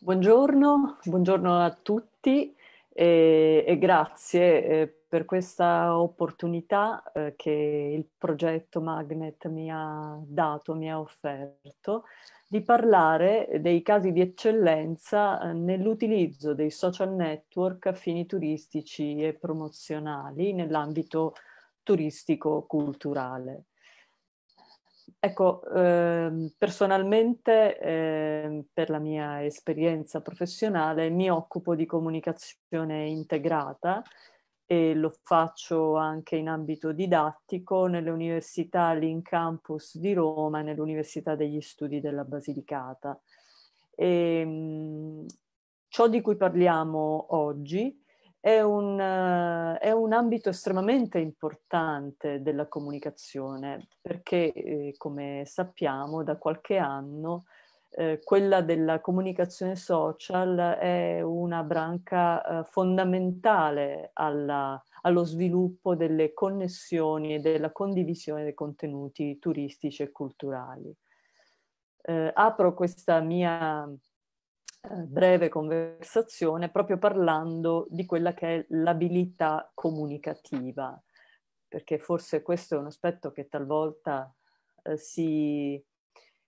Buongiorno, buongiorno a tutti e, e grazie eh, per questa opportunità eh, che il progetto Magnet mi ha dato, mi ha offerto, di parlare dei casi di eccellenza eh, nell'utilizzo dei social network a fini turistici e promozionali nell'ambito turistico-culturale. Ecco, eh, personalmente, eh, per la mia esperienza professionale, mi occupo di comunicazione integrata e lo faccio anche in ambito didattico nelle università Link Campus di Roma e nell'Università degli Studi della Basilicata. E, ehm, mh, ciò di cui parliamo oggi è un, eh, è un, ambito estremamente importante della comunicazione perché, eh, come sappiamo, da qualche anno eh, quella della comunicazione social è una branca eh, fondamentale alla, allo sviluppo delle connessioni e della condivisione dei contenuti turistici e culturali. Eh, apro questa mia eh, breve conversazione proprio parlando di quella che è l'abilità comunicativa, perché forse questo è un aspetto che talvolta eh, si,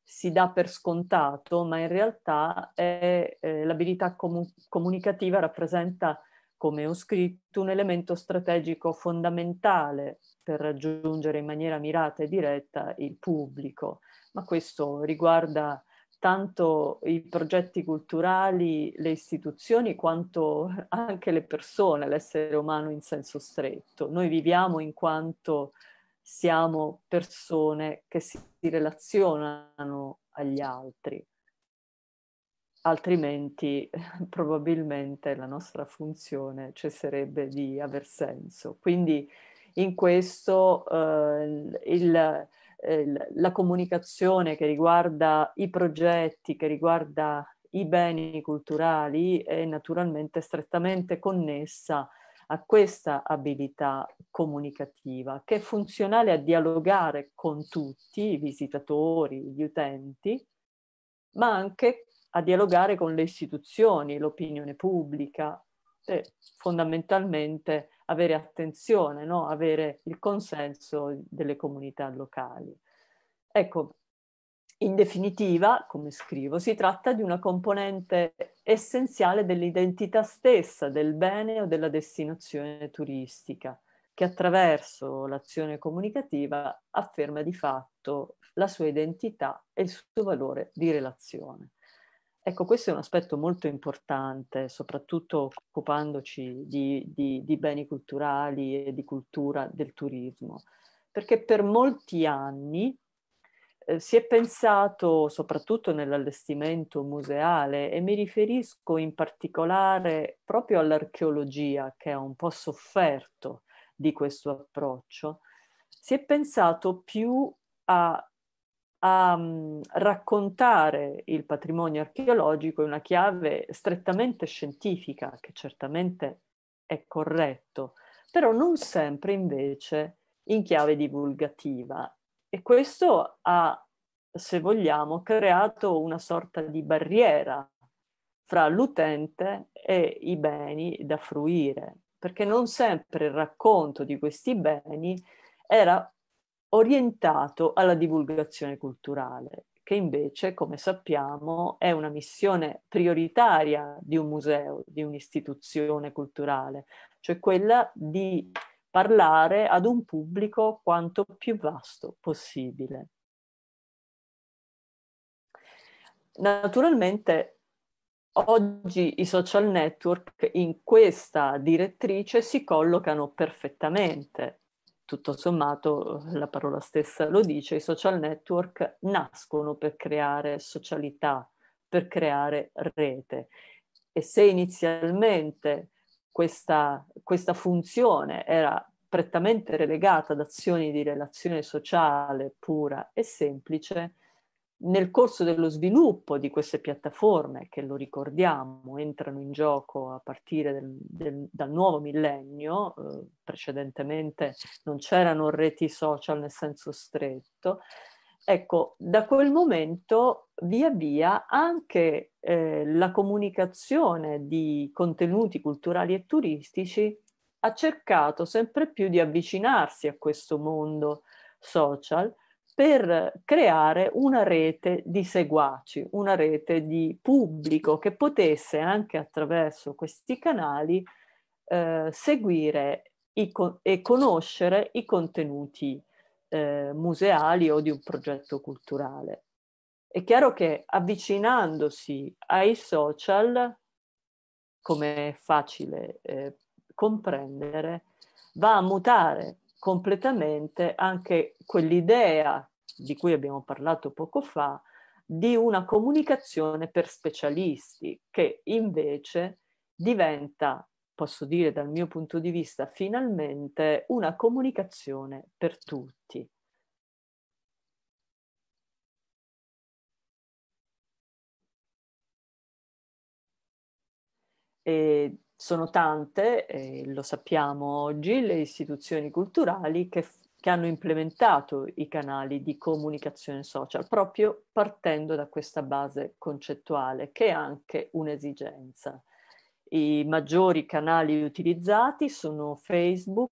si, dà per scontato, ma in realtà è, eh, l'abilità comu- comunicativa rappresenta, come ho scritto, un elemento strategico fondamentale per raggiungere in maniera mirata e diretta il pubblico, ma questo riguarda tanto i progetti culturali, le istituzioni, quanto anche le persone, l'essere umano in senso stretto. Noi viviamo in quanto siamo persone che si relazionano agli altri, altrimenti probabilmente la nostra funzione cesserebbe di aver senso. Quindi in questo eh, il eh, la comunicazione che riguarda i progetti, che riguarda i beni culturali è naturalmente strettamente connessa a questa abilità comunicativa che è funzionale a dialogare con tutti i visitatori, gli utenti, ma anche a dialogare con le istituzioni, l'opinione pubblica, e fondamentalmente avere attenzione, no? avere il consenso delle comunità locali. Ecco, in definitiva, come scrivo, si tratta di una componente essenziale dell'identità stessa del bene o della destinazione turistica, che attraverso l'azione comunicativa afferma di fatto la sua identità e il suo valore di relazione. Ecco, questo è un aspetto molto importante, soprattutto occupandoci di, di, di beni culturali e di cultura del turismo, perché per molti anni eh, si è pensato, soprattutto nell'allestimento museale, e mi riferisco in particolare proprio all'archeologia che ha un po' sofferto di questo approccio, si è pensato più a a mhmm, raccontare il patrimonio archeologico in una chiave strettamente scientifica, che certamente è corretto, però non sempre invece in chiave divulgativa. E questo ha, se vogliamo, creato una sorta di barriera fra l'utente e i beni da fruire, perché non sempre il racconto di questi beni era orientato alla divulgazione culturale, che invece, come sappiamo, è una missione prioritaria di un museo, di un'istituzione culturale, cioè quella di parlare ad un pubblico quanto più vasto possibile. Naturalmente oggi i social network in questa direttrice si collocano perfettamente tutto sommato eh, la parola stessa lo dice, i social network nascono per creare socialità, per creare rete. E se inizialmente questa, questa funzione era prettamente relegata ad azioni di relazione sociale pura e semplice, nel corso dello sviluppo di queste piattaforme, che lo ricordiamo, entrano in gioco a partire del, del, dal nuovo millennio, eh, precedentemente non c'erano reti social nel senso stretto, ecco, da quel momento via via anche eh, la comunicazione di contenuti culturali e turistici ha cercato sempre più di avvicinarsi a questo mondo social per creare una rete di seguaci, una rete di pubblico che potesse anche attraverso questi canali eh, seguire co e conoscere i contenuti eh, museali o di un progetto culturale. È chiaro che avvicinandosi ai social, come è facile eh, comprendere, va a mutare completamente anche quell'idea di cui abbiamo parlato poco fa, di una comunicazione per specialisti, che invece diventa, posso dire dal mio punto di vista, finalmente una comunicazione per tutti. E sono tante, eh, lo sappiamo oggi, le istituzioni culturali che, che hanno implementato i canali di comunicazione social proprio partendo da questa base concettuale che è anche un'esigenza. I maggiori canali utilizzati sono Facebook,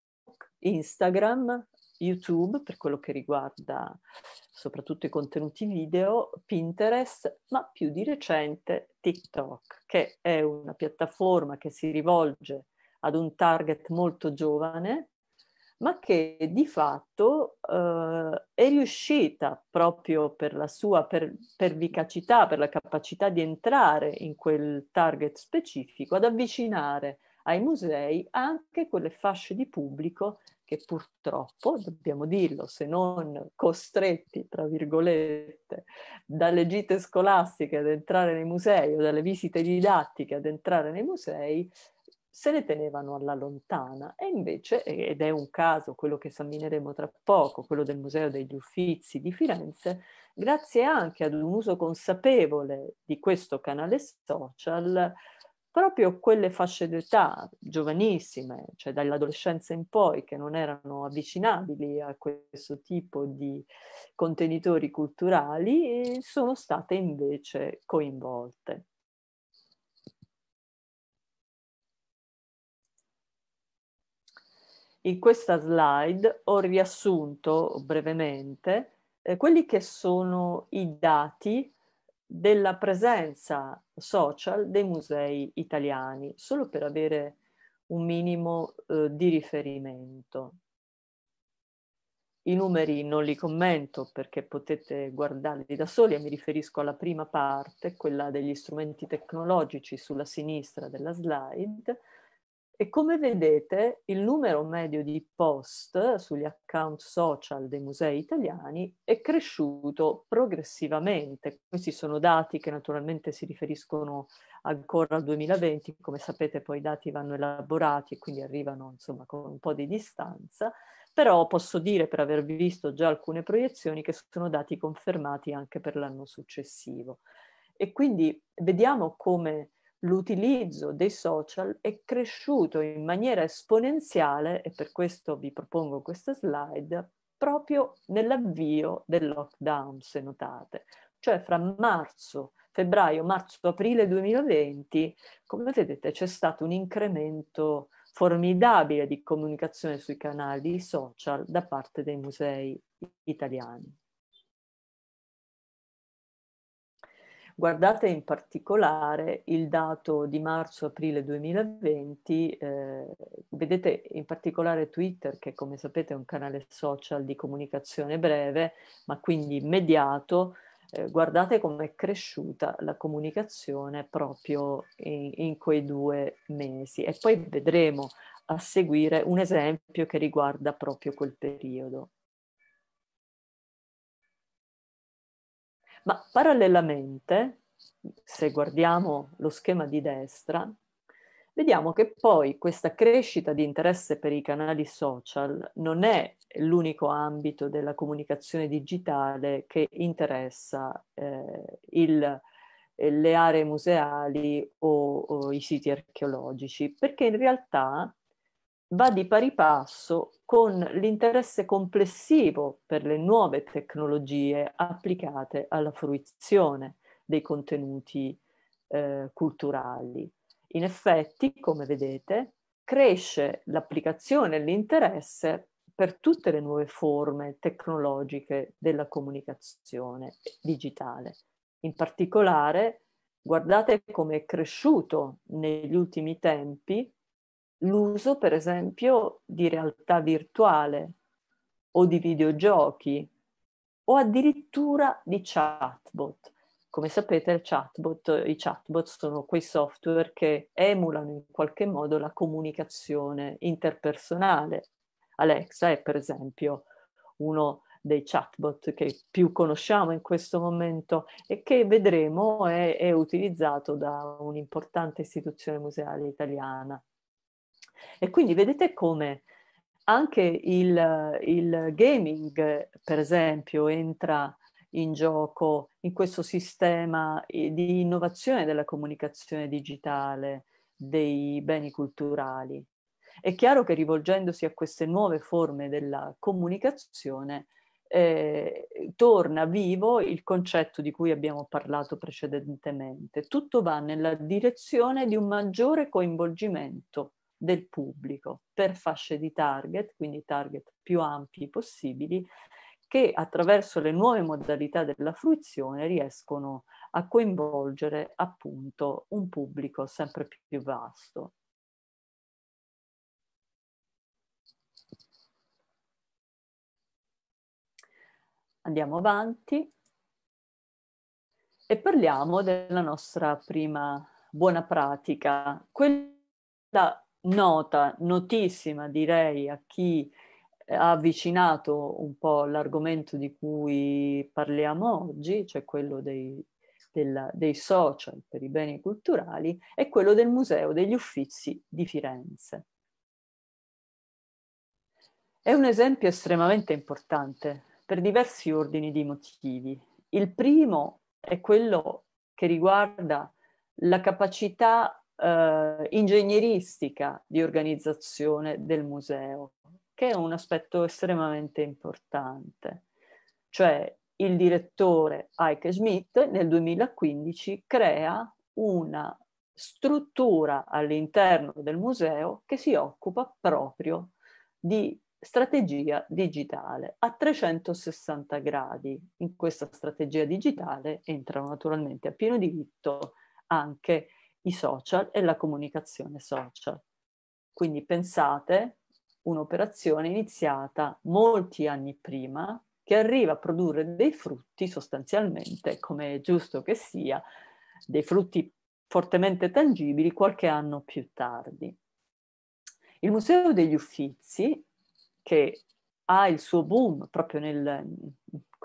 Instagram, YouTube per quello che riguarda soprattutto i contenuti video, Pinterest, ma più di recente TikTok, che è una piattaforma che si rivolge ad un target molto giovane, ma che di fatto eh, è riuscita proprio per la sua per, pervicacità, per la capacità di entrare in quel target specifico, ad avvicinare ai musei anche quelle fasce di pubblico che purtroppo, dobbiamo dirlo, se non costretti, tra virgolette, dalle gite scolastiche ad entrare nei musei o dalle visite didattiche ad entrare nei musei, se ne tenevano alla lontana e invece, ed è un caso quello che esamineremo tra poco, quello del Museo degli Uffizi di Firenze, grazie anche ad un uso consapevole di questo canale social, proprio quelle fasce d'età giovanissime, cioè dall'adolescenza in poi, che non erano avvicinabili a questo tipo di contenitori culturali, sono state invece coinvolte. In questa slide ho riassunto brevemente eh, quelli che sono i dati della presenza social dei musei italiani, solo per avere un minimo eh, di riferimento. I numeri non li commento perché potete guardarli da soli e mi riferisco alla prima parte, quella degli strumenti tecnologici sulla sinistra della slide, e come vedete il numero medio di post sugli account social dei musei italiani è cresciuto progressivamente. Questi sono dati che naturalmente si riferiscono ancora al 2020, come sapete poi i dati vanno elaborati e quindi arrivano insomma con un po' di distanza, però posso dire per aver visto già alcune proiezioni che sono dati confermati anche per l'anno successivo. E quindi vediamo come l'utilizzo dei social è cresciuto in maniera esponenziale e per questo vi propongo questa slide proprio nell'avvio del lockdown, se notate. Cioè fra marzo, febbraio, marzo, aprile 2020, come vedete c'è stato un incremento formidabile di comunicazione sui canali social da parte dei musei italiani. Guardate in particolare il dato di marzo-aprile 2020, eh, vedete in particolare Twitter che come sapete è un canale social di comunicazione breve, ma quindi immediato, eh, guardate come è cresciuta la comunicazione proprio in, in quei due mesi e poi vedremo a seguire un esempio che riguarda proprio quel periodo. Ma parallelamente, se guardiamo lo schema di destra, vediamo che poi questa crescita di interesse per i canali social non è l'unico ambito della comunicazione digitale che interessa eh, il, eh, le aree museali o, o i siti archeologici, perché in realtà va di pari passo con l'interesse complessivo per le nuove tecnologie applicate alla fruizione dei contenuti eh, culturali. In effetti, come vedete, cresce l'applicazione e l'interesse per tutte le nuove forme tecnologiche della comunicazione digitale. In particolare, guardate come è cresciuto negli ultimi tempi l'uso, per esempio, di realtà virtuale o di videogiochi o addirittura di chatbot. Come sapete, chatbot, i chatbot sono quei software che emulano in qualche modo la comunicazione interpersonale. Alexa è, per esempio, uno dei chatbot che più conosciamo in questo momento e che vedremo è, è utilizzato da un'importante istituzione museale italiana, e quindi vedete come anche il, il gaming, per esempio, entra in gioco in questo sistema eh, di innovazione della comunicazione digitale dei beni culturali. È chiaro che rivolgendosi a queste nuove forme della comunicazione eh, torna vivo il concetto di cui abbiamo parlato precedentemente. Tutto va nella direzione di un maggiore coinvolgimento del pubblico per fasce di target, quindi target più ampi possibili, che attraverso le nuove modalità della fruizione riescono a coinvolgere appunto un pubblico sempre più vasto. Andiamo avanti e parliamo della nostra prima buona pratica, quella nota, notissima direi a chi ha avvicinato un po' l'argomento di cui parliamo oggi, cioè quello dei, della, dei social per i beni culturali, è quello del Museo degli Uffizi di Firenze. È un esempio estremamente importante per diversi ordini di motivi. Il primo è quello che riguarda la capacità eh, ingegneristica di organizzazione del museo, che è un aspetto estremamente importante. Cioè il direttore Heike Schmidt nel 2015 crea una struttura all'interno del museo che si occupa proprio di strategia digitale a 360 gradi. In questa strategia digitale entrano naturalmente a pieno diritto anche i social e la comunicazione social. Quindi pensate un'operazione iniziata molti anni prima che arriva a produrre dei frutti sostanzialmente, come è giusto che sia, dei frutti fortemente tangibili qualche anno più tardi. Il Museo degli Uffizi, che ha il suo boom proprio nel,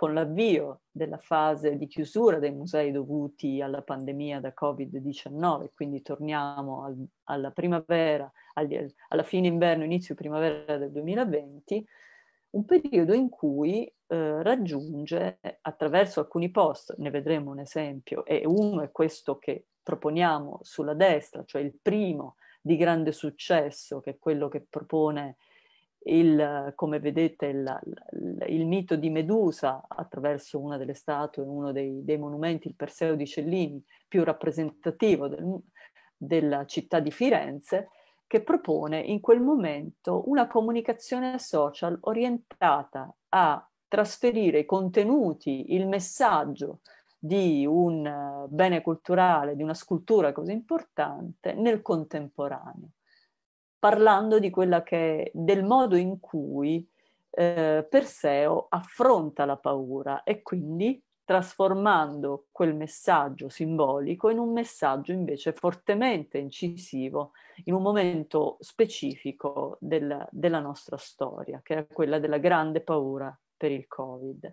con l'avvio della fase di chiusura dei musei dovuti alla pandemia da Covid-19, quindi torniamo al, alla primavera, al, alla fine inverno, inizio primavera del 2020, un periodo in cui eh, raggiunge attraverso alcuni post, ne vedremo un esempio, e uno è questo che proponiamo sulla destra, cioè il primo di grande successo, che è quello che propone il, come vedete il, il, il, mito di Medusa attraverso una delle statue, uno dei, dei monumenti, il Perseo di Cellini, più rappresentativo del, della città di Firenze, che propone in quel momento una comunicazione social orientata a trasferire i contenuti, il messaggio di un bene culturale, di una scultura così importante nel contemporaneo parlando che, del modo in cui eh, Perseo affronta la paura e quindi trasformando quel messaggio simbolico in un messaggio invece fortemente incisivo in un momento specifico del, della nostra storia, che era quella della grande paura per il Covid.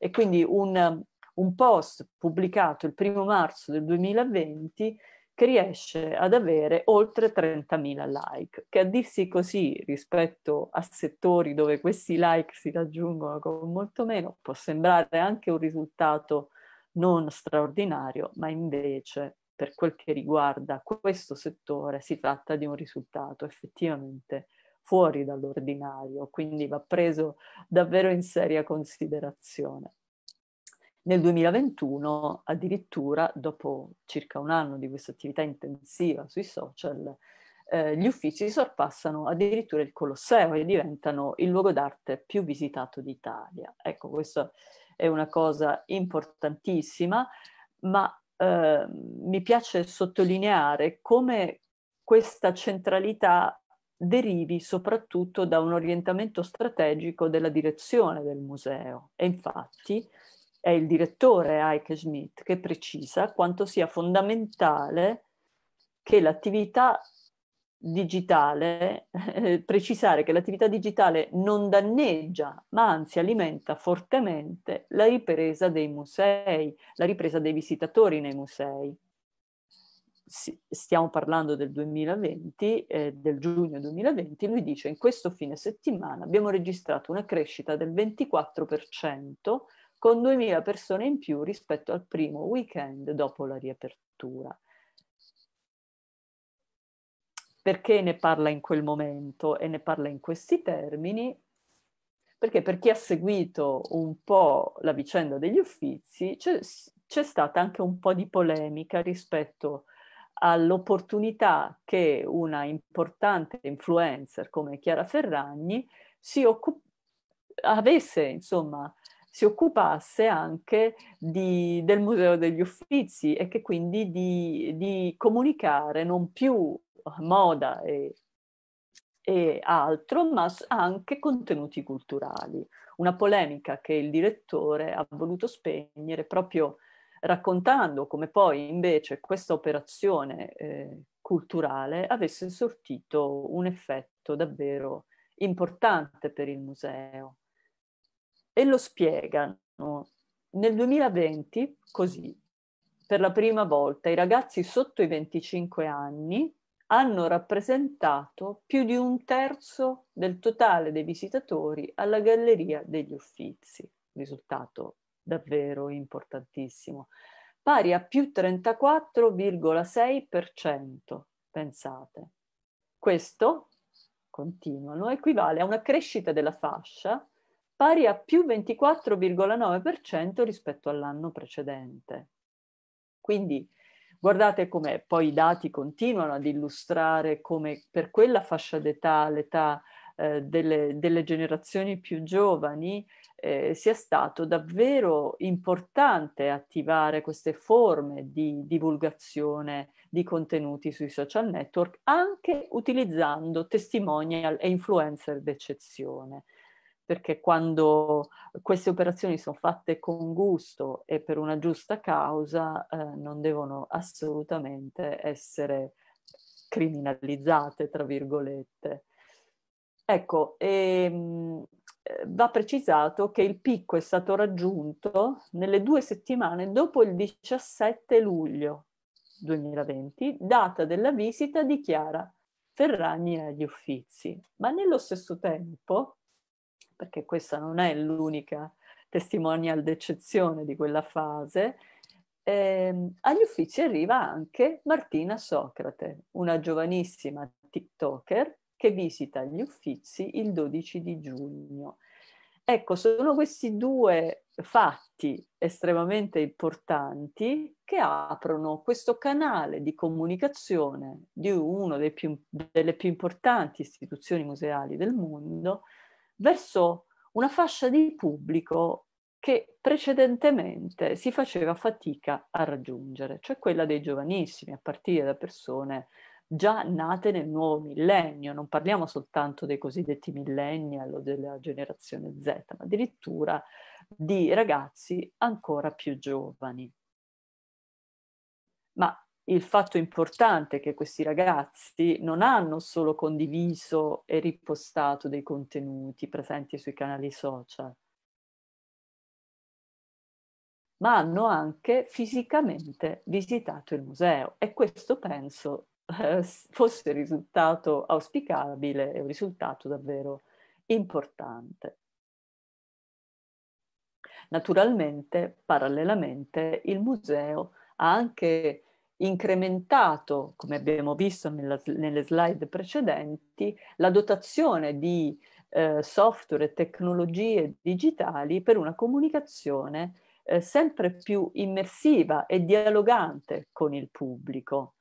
E quindi un, un post pubblicato il primo marzo del 2020 che riesce ad avere oltre 30.000 like, che a dirsi così rispetto a settori dove questi like si raggiungono con molto meno può sembrare anche un risultato non straordinario, ma invece per quel che riguarda questo settore si tratta di un risultato effettivamente fuori dall'ordinario, quindi va preso davvero in seria considerazione. Nel 2021, addirittura dopo circa un anno di questa attività intensiva sui social, eh, gli uffici sorpassano addirittura il Colosseo e diventano il luogo d'arte più visitato d'Italia. Ecco, questa è una cosa importantissima, ma eh, mi piace sottolineare come questa centralità derivi soprattutto da un orientamento strategico della direzione del museo. E infatti è il direttore Heike Schmidt che precisa quanto sia fondamentale che l'attività digitale, eh, precisare che l'attività digitale non danneggia, ma anzi alimenta fortemente la ripresa dei musei, la ripresa dei visitatori nei musei. stiamo parlando del 2020, eh, del giugno 2020, lui dice in questo fine settimana abbiamo registrato una crescita del 24% con 2.000 persone in più rispetto al primo weekend dopo la riapertura. Perché ne parla in quel momento e ne parla in questi termini? Perché per chi ha seguito un po' la vicenda degli uffizi c'è, c'è stata anche un po' di polemica rispetto all'opportunità che una importante influencer come Chiara Ferragni si occup- avesse insomma si occupasse anche di, del Museo degli Uffizi e che quindi di, di comunicare non più eh, moda e, e altro, ma anche contenuti culturali. Una polemica che il direttore ha voluto spegnere proprio raccontando come poi invece questa operazione eh, culturale avesse sortito un effetto davvero importante per il museo e lo spiegano. Nel 2020, così, per la prima volta, i ragazzi sotto i 25 anni hanno rappresentato più di un terzo del totale dei visitatori alla Galleria degli Uffizi, risultato davvero importantissimo, pari a più 34,6%, pensate. Questo, continuano, equivale a una crescita della fascia pari a più 24,9% rispetto all'anno precedente. Quindi guardate come poi i dati continuano ad illustrare come per quella fascia d'età, l'età eh, delle, delle, generazioni più giovani, eh, sia stato davvero importante attivare queste forme di divulgazione di contenuti sui social network, anche utilizzando testimonial e influencer d'eccezione perché quando queste operazioni sono fatte con gusto e per una giusta causa eh, non devono assolutamente essere criminalizzate, tra virgolette. Ecco, e, ehm, eh, va precisato che il picco è stato raggiunto nelle due settimane dopo il 17 luglio 2020, data della visita di Chiara Ferragni agli Uffizi, ma nello stesso tempo perché questa non è l'unica testimonial d'eccezione di quella fase, eh, agli uffici arriva anche Martina Socrate, una giovanissima TikToker che visita gli uffizi il 12 di giugno. Ecco, sono questi due fatti estremamente importanti che aprono questo canale di comunicazione di una delle più importanti istituzioni museali del mondo, verso una fascia di pubblico che precedentemente si faceva fatica a raggiungere, cioè quella dei giovanissimi, a partire da persone già nate nel nuovo millennio, non parliamo soltanto dei cosiddetti millennial o della generazione Z, ma addirittura di ragazzi ancora più giovani. Ma il fatto importante è che questi ragazzi non hanno solo condiviso e ripostato dei contenuti presenti sui canali social, ma hanno anche fisicamente visitato il museo e questo penso eh, fosse il risultato auspicabile e un risultato davvero importante. Naturalmente, parallelamente, il museo ha anche incrementato, come abbiamo visto nella, nelle slide precedenti, la dotazione di eh, software e tecnologie digitali per una comunicazione eh, sempre più immersiva e dialogante con il pubblico.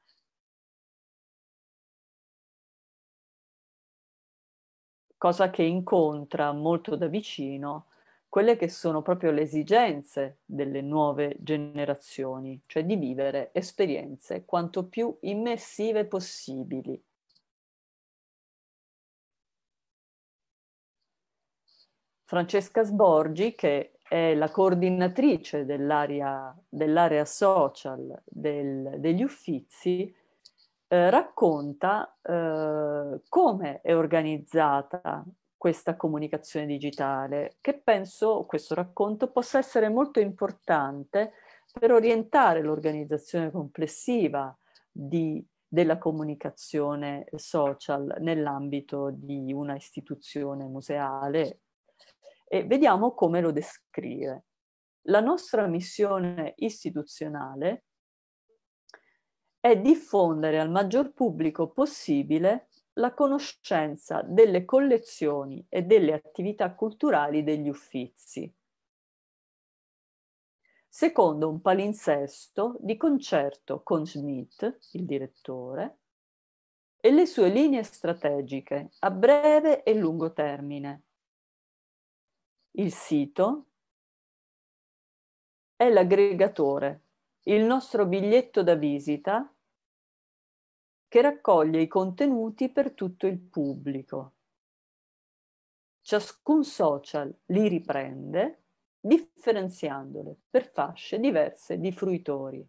cosa che incontra molto da vicino quelle che sono proprio le esigenze delle nuove generazioni, cioè di vivere esperienze quanto più immersive possibili. Francesca Sborgi, che è la coordinatrice dell'area, dell'area social del, degli uffizi, eh, racconta eh, come è organizzata questa comunicazione digitale, che penso questo racconto possa essere molto importante per orientare l'organizzazione complessiva di, della comunicazione social nell'ambito di una istituzione museale e vediamo come lo descrive. La nostra missione istituzionale è diffondere al maggior pubblico possibile la conoscenza delle collezioni e delle attività culturali degli uffizi, secondo un palinsesto di concerto con Schmidt, il direttore, e le sue linee strategiche a breve e lungo termine. Il sito è l'aggregatore, il nostro biglietto da visita che raccoglie i contenuti per tutto il pubblico. Ciascun social li riprende differenziandole per fasce diverse di fruitori.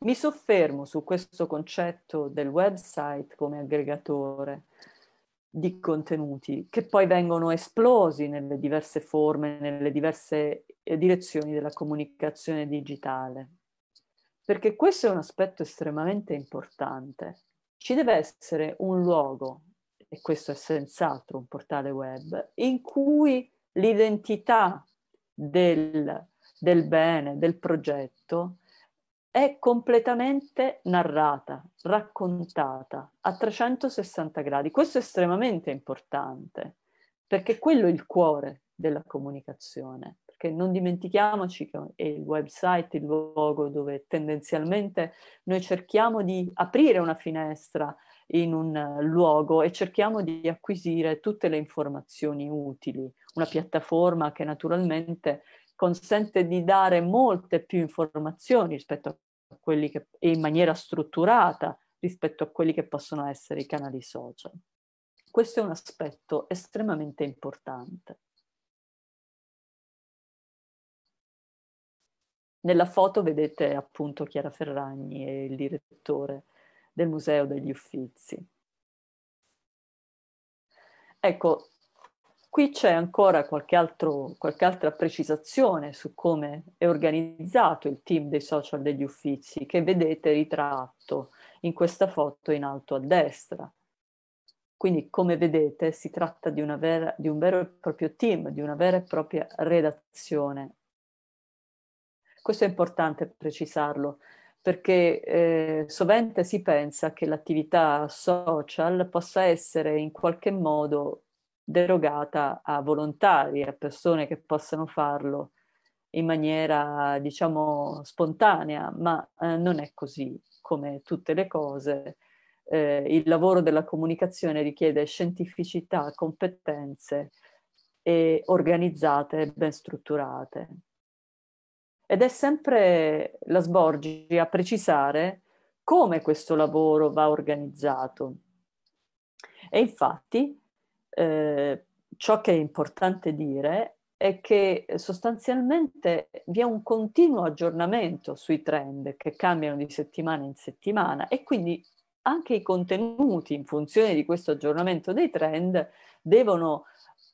Mi soffermo su questo concetto del website come aggregatore di contenuti che poi vengono esplosi nelle diverse forme, nelle diverse eh, direzioni della comunicazione digitale. Perché questo è un aspetto estremamente importante. Ci deve essere un luogo, e questo è senz'altro un portale web, in cui l'identità del, del bene, del progetto, è completamente narrata, raccontata a 360 gradi. Questo è estremamente importante perché quello è il cuore della comunicazione, perché non dimentichiamoci che è il website il luogo dove tendenzialmente noi cerchiamo di aprire una finestra in un eh, luogo e cerchiamo di acquisire tutte le informazioni utili, una piattaforma che naturalmente consente di dare molte più informazioni rispetto a quelli che, e in maniera strutturata rispetto a quelli che possono essere i canali social. Questo è un aspetto estremamente importante. Nella foto vedete appunto Chiara Ferragni e il direttore del Museo degli Uffizi. Ecco, Qui c'è ancora qualche, altro, qualche, altra precisazione su come è organizzato il team dei social degli uffizi che vedete ritratto in questa foto in alto a destra. Quindi come vedete si tratta di, vera, di un vero e proprio team, di una vera e propria redazione. Questo è importante precisarlo perché eh, sovente si pensa che l'attività social possa essere in qualche modo derogata a volontari, a persone che possano farlo in maniera, diciamo, spontanea, ma eh, non è così come tutte le cose. Eh, il lavoro della comunicazione richiede scientificità, competenze e organizzate e ben strutturate. Ed è sempre la Sborgi a precisare come questo lavoro va organizzato. E infatti eh, ciò che è importante dire è che eh, sostanzialmente vi è un continuo aggiornamento sui trend che cambiano di settimana in settimana e quindi anche i contenuti in funzione di questo aggiornamento dei trend devono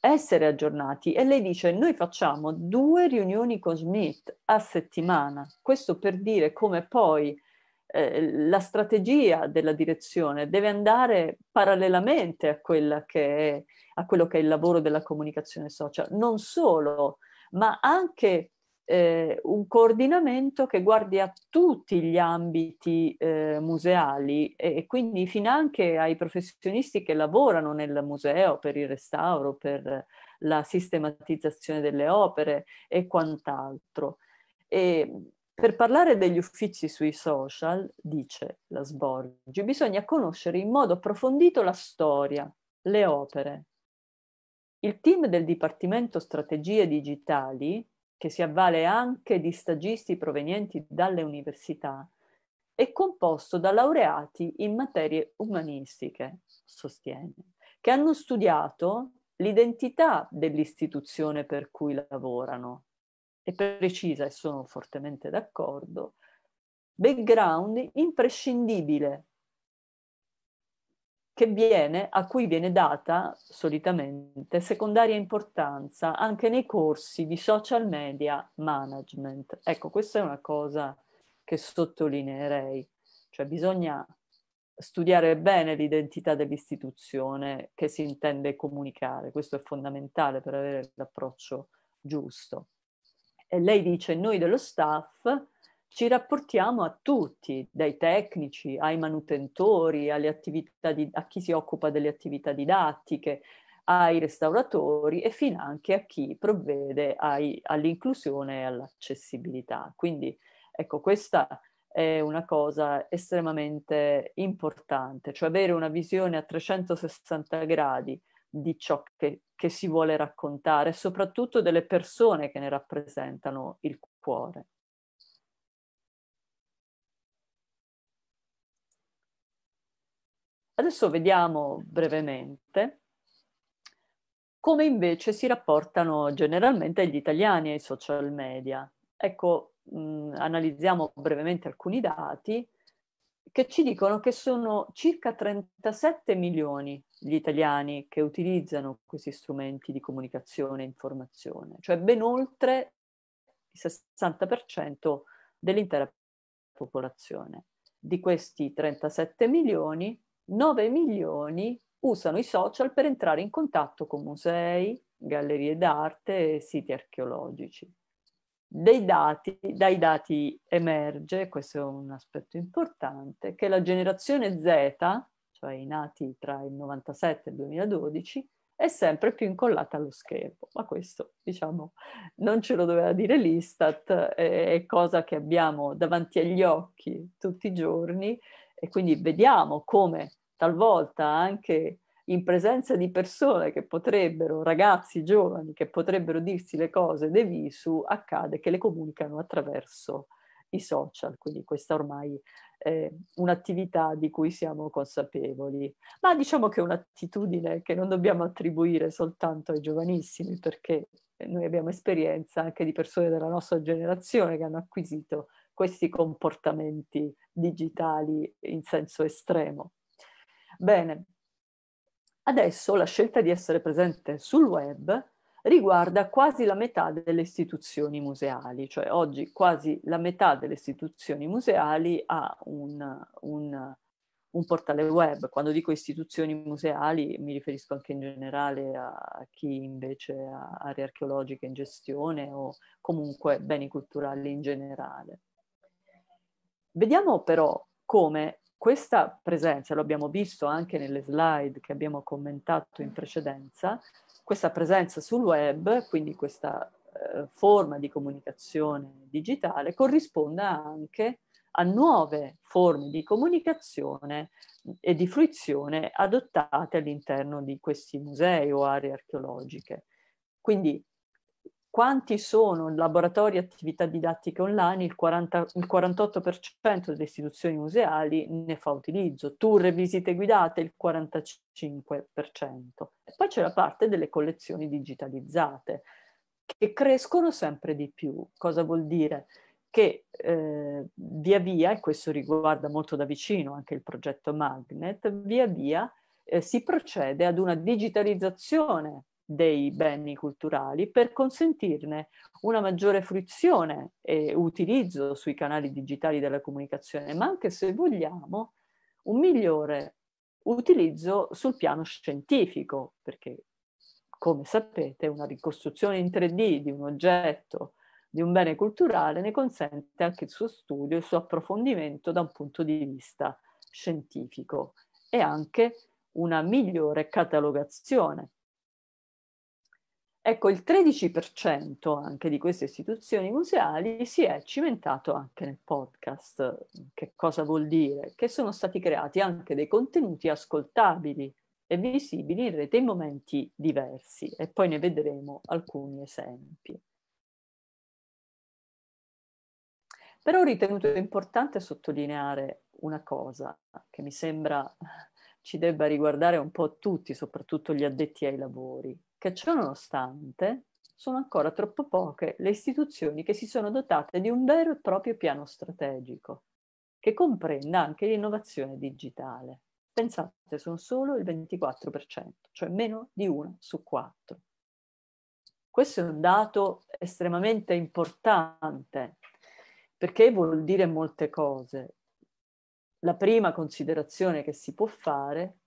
essere aggiornati e lei dice noi facciamo due riunioni con Smith a settimana, questo per dire come poi eh, la strategia della direzione deve andare parallelamente a, che è, a, quello che è il lavoro della comunicazione social, non solo, ma anche eh, un coordinamento che guardi a tutti gli ambiti eh, museali e, e, quindi fino anche ai professionisti che lavorano nel museo per il restauro, per la sistematizzazione delle opere e quant'altro. E, per parlare degli uffici sui social, dice la Sborgi, bisogna conoscere in modo approfondito la storia, le opere. Il team del Dipartimento Strategie Digitali, che si avvale anche di stagisti provenienti dalle università, è composto da laureati in materie umanistiche, sostiene, che hanno studiato l'identità dell'istituzione per cui lavorano, e precisa, e sono fortemente d'accordo, background imprescindibile che viene, a cui viene data solitamente secondaria importanza anche nei corsi di social media management. Ecco, questa è una cosa che sottolineerei, cioè bisogna studiare bene l'identità dell'istituzione che si intende comunicare, questo è fondamentale per avere l'approccio giusto. E lei dice, noi dello staff ci rapportiamo a tutti, dai tecnici ai manutentori, alle attività di, a chi si occupa delle attività didattiche, ai restauratori e fino anche a chi provvede ai, all'inclusione e all'accessibilità. Quindi ecco, questa è una cosa estremamente importante, cioè avere una visione a 360 gradi di ciò che, che si vuole raccontare, soprattutto delle persone che ne rappresentano il cuore. Adesso vediamo brevemente come invece si rapportano generalmente gli italiani ai social media. Ecco, mh, mm, analizziamo brevemente alcuni dati che ci dicono che sono circa 37 milioni gli italiani che utilizzano questi strumenti di comunicazione e informazione, cioè ben oltre il 60% dell'intera popolazione. Di questi 37 milioni, 9 milioni usano i social per entrare in contatto con musei, gallerie d'arte e siti archeologici. Dei dati, dai dati emerge, questo è un aspetto importante, che la generazione Z, cioè i nati tra il 97 e il 2012, è sempre più incollata allo schermo. Ma questo, diciamo, non ce lo doveva dire l'Istat, è cosa che abbiamo davanti agli occhi tutti i giorni e quindi vediamo come talvolta anche in presenza di persone che potrebbero, ragazzi giovani, che potrebbero dirsi le cose de visu, accade che le comunicano attraverso i social, quindi questa ormai è un'attività di cui siamo consapevoli. Ma diciamo che è un'attitudine che non dobbiamo attribuire soltanto ai giovanissimi, perché noi abbiamo esperienza anche di persone della nostra generazione che hanno acquisito questi comportamenti digitali in senso estremo. Bene, Adesso la scelta di essere presente sul web riguarda quasi la metà delle istituzioni museali, cioè oggi quasi la metà delle istituzioni museali ha un, un, un portale web. Quando dico istituzioni museali mi riferisco anche in generale a chi invece ha aree archeologiche in gestione o comunque beni culturali in generale. Vediamo però come questa presenza, lo abbiamo visto anche nelle slide che abbiamo commentato in precedenza, questa presenza sul web, quindi questa eh, forma di comunicazione digitale, corrisponde anche a nuove forme di comunicazione e di fruizione adottate all'interno di questi musei o aree archeologiche. Quindi quanti sono laboratori e attività didattiche online, il, 40, il 48% delle istituzioni museali ne fa utilizzo, tour e visite guidate il 45%. E poi c'è la parte delle collezioni digitalizzate, che crescono sempre di più. Cosa vuol dire? Che eh, via via, e questo riguarda molto da vicino anche il progetto Magnet, via via eh, si procede ad una digitalizzazione dei beni culturali per consentirne una maggiore fruizione e utilizzo sui canali digitali della comunicazione, ma anche se vogliamo un migliore utilizzo sul piano scientifico, perché come sapete una ricostruzione in 3D di un oggetto, di un bene culturale, ne consente anche il suo studio, il suo approfondimento da un punto di vista scientifico e anche una migliore catalogazione Ecco, il 13% anche di queste istituzioni museali si è cimentato anche nel podcast. Che cosa vuol dire? Che sono stati creati anche dei contenuti ascoltabili e visibili in rete in momenti diversi e poi ne vedremo alcuni esempi. Però ho ritenuto importante sottolineare una cosa che mi sembra ci debba riguardare un po' tutti, soprattutto gli addetti ai lavori, che ciononostante sono ancora troppo poche le istituzioni che si sono dotate di un vero e proprio piano strategico, che comprenda anche l'innovazione digitale. Pensate, sono solo il 24%, cioè meno di una su quattro. Questo è un dato estremamente importante perché vuol dire molte cose. La prima considerazione che si può fare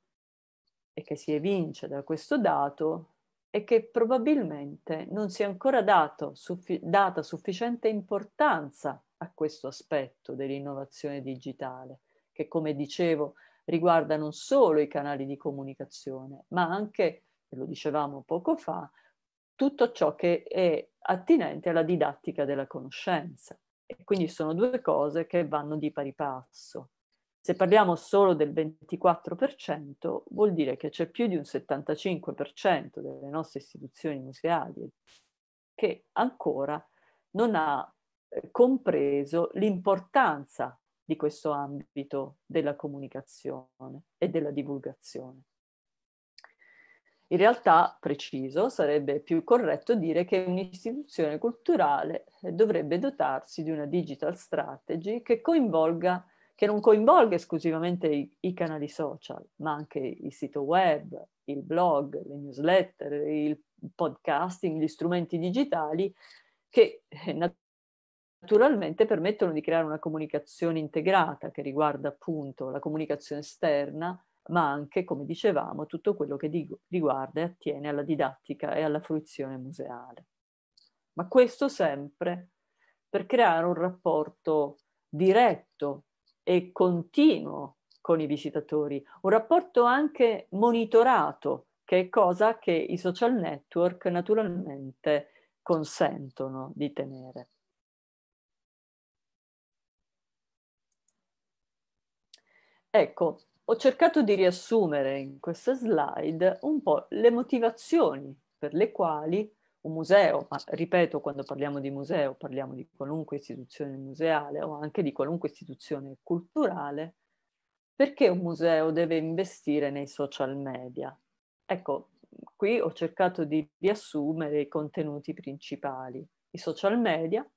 e che si evince da questo dato è che probabilmente non si è ancora dato, suffi- data sufficiente importanza a questo aspetto dell'innovazione digitale, che come dicevo riguarda non solo i canali di comunicazione, ma anche, lo dicevamo poco fa, tutto ciò che è attinente alla didattica della conoscenza. E quindi sono due cose che vanno di pari passo. Se parliamo solo del 24%, vuol dire che c'è più di un 75% delle nostre istituzioni museali che ancora non ha eh, compreso l'importanza di questo ambito della comunicazione e della divulgazione. In realtà, preciso, sarebbe più corretto dire che un'istituzione culturale dovrebbe dotarsi di una digital strategy che coinvolga che non coinvolga esclusivamente i, i, canali social, ma anche il sito web, il blog, le newsletter, il podcasting, gli strumenti digitali che eh, naturalmente permettono di creare una comunicazione integrata che riguarda appunto la comunicazione esterna, ma anche, come dicevamo, tutto quello che riguarda e attiene alla didattica e alla fruizione museale. Ma questo sempre per creare un rapporto diretto e continuo con i visitatori, un rapporto anche monitorato, che è cosa che i social network naturalmente consentono di tenere. Ecco, ho cercato di riassumere in questa slide un po' le motivazioni per le quali un museo, ma ripeto, quando parliamo di museo parliamo di qualunque istituzione museale o anche di qualunque istituzione culturale, perché un museo deve investire nei social media? Ecco, qui ho cercato di riassumere i contenuti principali. I social media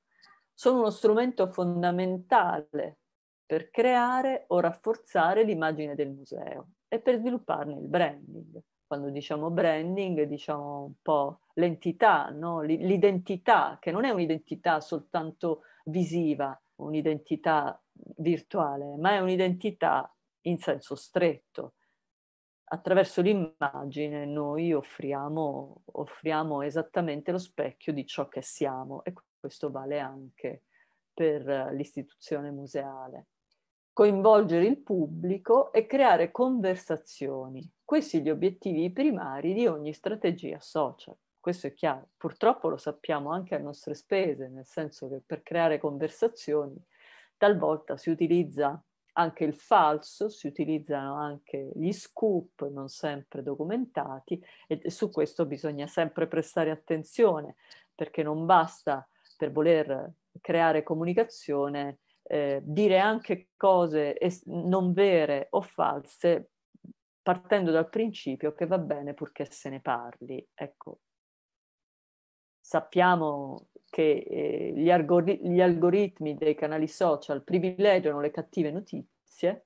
sono uno strumento fondamentale per creare o rafforzare l'immagine del museo e per svilupparne il branding. Quando diciamo branding diciamo un po' l'entità, no? l'identità, che non è un'identità soltanto visiva, un'identità virtuale, ma è un'identità in senso stretto. Attraverso l'immagine noi offriamo, offriamo esattamente lo specchio di ciò che siamo e questo vale anche per l'istituzione museale. Coinvolgere il pubblico e creare conversazioni. Questi gli obiettivi primari di ogni strategia social questo è chiaro. Purtroppo lo sappiamo anche a nostre spese, nel senso che per creare conversazioni talvolta si utilizza anche il falso, si utilizzano anche gli scoop non sempre documentati e su questo bisogna sempre prestare attenzione perché non basta per voler creare comunicazione eh, dire anche cose es- non vere o false partendo dal principio che va bene purché se ne parli. Ecco, sappiamo che eh, gli, algori- gli, algoritmi dei canali social privilegiano le cattive notizie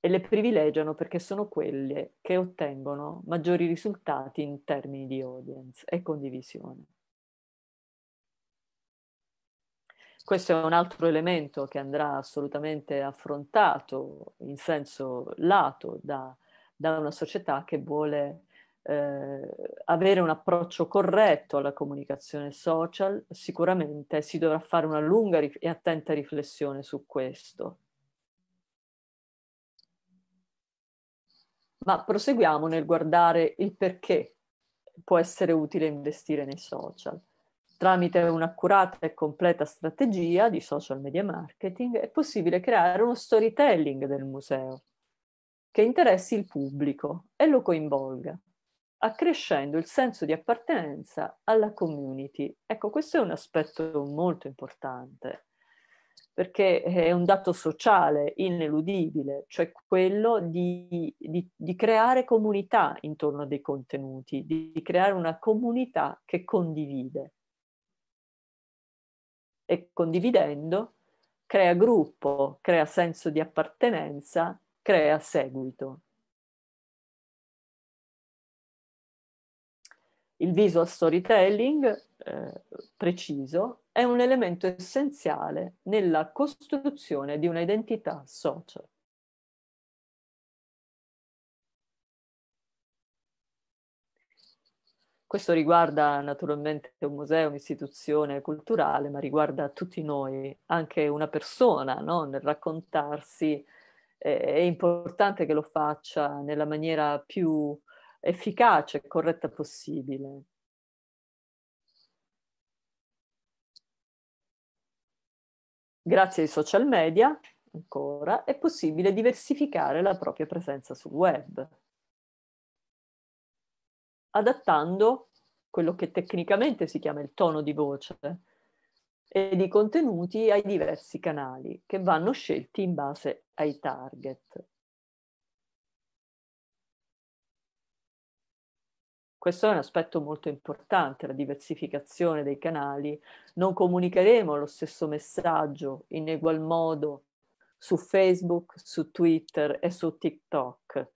e le privilegiano perché sono quelle che ottengono maggiori risultati in termini di audience e condivisione. Questo è un altro elemento che andrà assolutamente affrontato in senso lato da, da una società che vuole eh, avere un approccio corretto alla comunicazione social, sicuramente si dovrà fare una lunga rif- e attenta riflessione su questo. Ma proseguiamo nel guardare il perché può essere utile investire nei social tramite un'accurata e completa strategia di social media marketing è possibile creare uno storytelling del museo che interessi il pubblico e lo coinvolga accrescendo il senso di appartenenza alla community. Ecco, questo è un aspetto molto importante, perché è un dato sociale ineludibile, cioè quello di, di, di creare comunità intorno a dei contenuti, di, di creare una comunità che condivide. E condividendo crea gruppo, crea senso di appartenenza, crea seguito. Il visual storytelling eh, preciso è un elemento essenziale nella costruzione di un'identità social. Questo riguarda naturalmente un museo, un'istituzione culturale, ma riguarda tutti noi, anche una persona no? nel raccontarsi. Eh, è importante che lo faccia nella maniera più efficace e corretta possibile. Grazie ai social media, ancora, è possibile diversificare la propria presenza sul web, adattando quello che tecnicamente si chiama il tono di voce e di contenuti ai diversi canali che vanno scelti in base ai target. Questo è un aspetto molto importante, la diversificazione dei canali. Non comunicheremo lo stesso messaggio in egual modo su Facebook, su Twitter e su TikTok.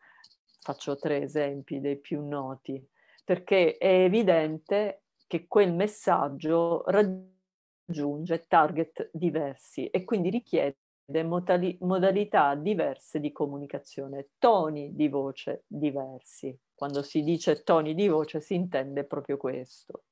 Faccio tre esempi dei più noti, perché è evidente che quel messaggio raggiunge target diversi e quindi richiede modalità diverse di comunicazione, toni di voce diversi. Quando si dice toni di voce si intende proprio questo.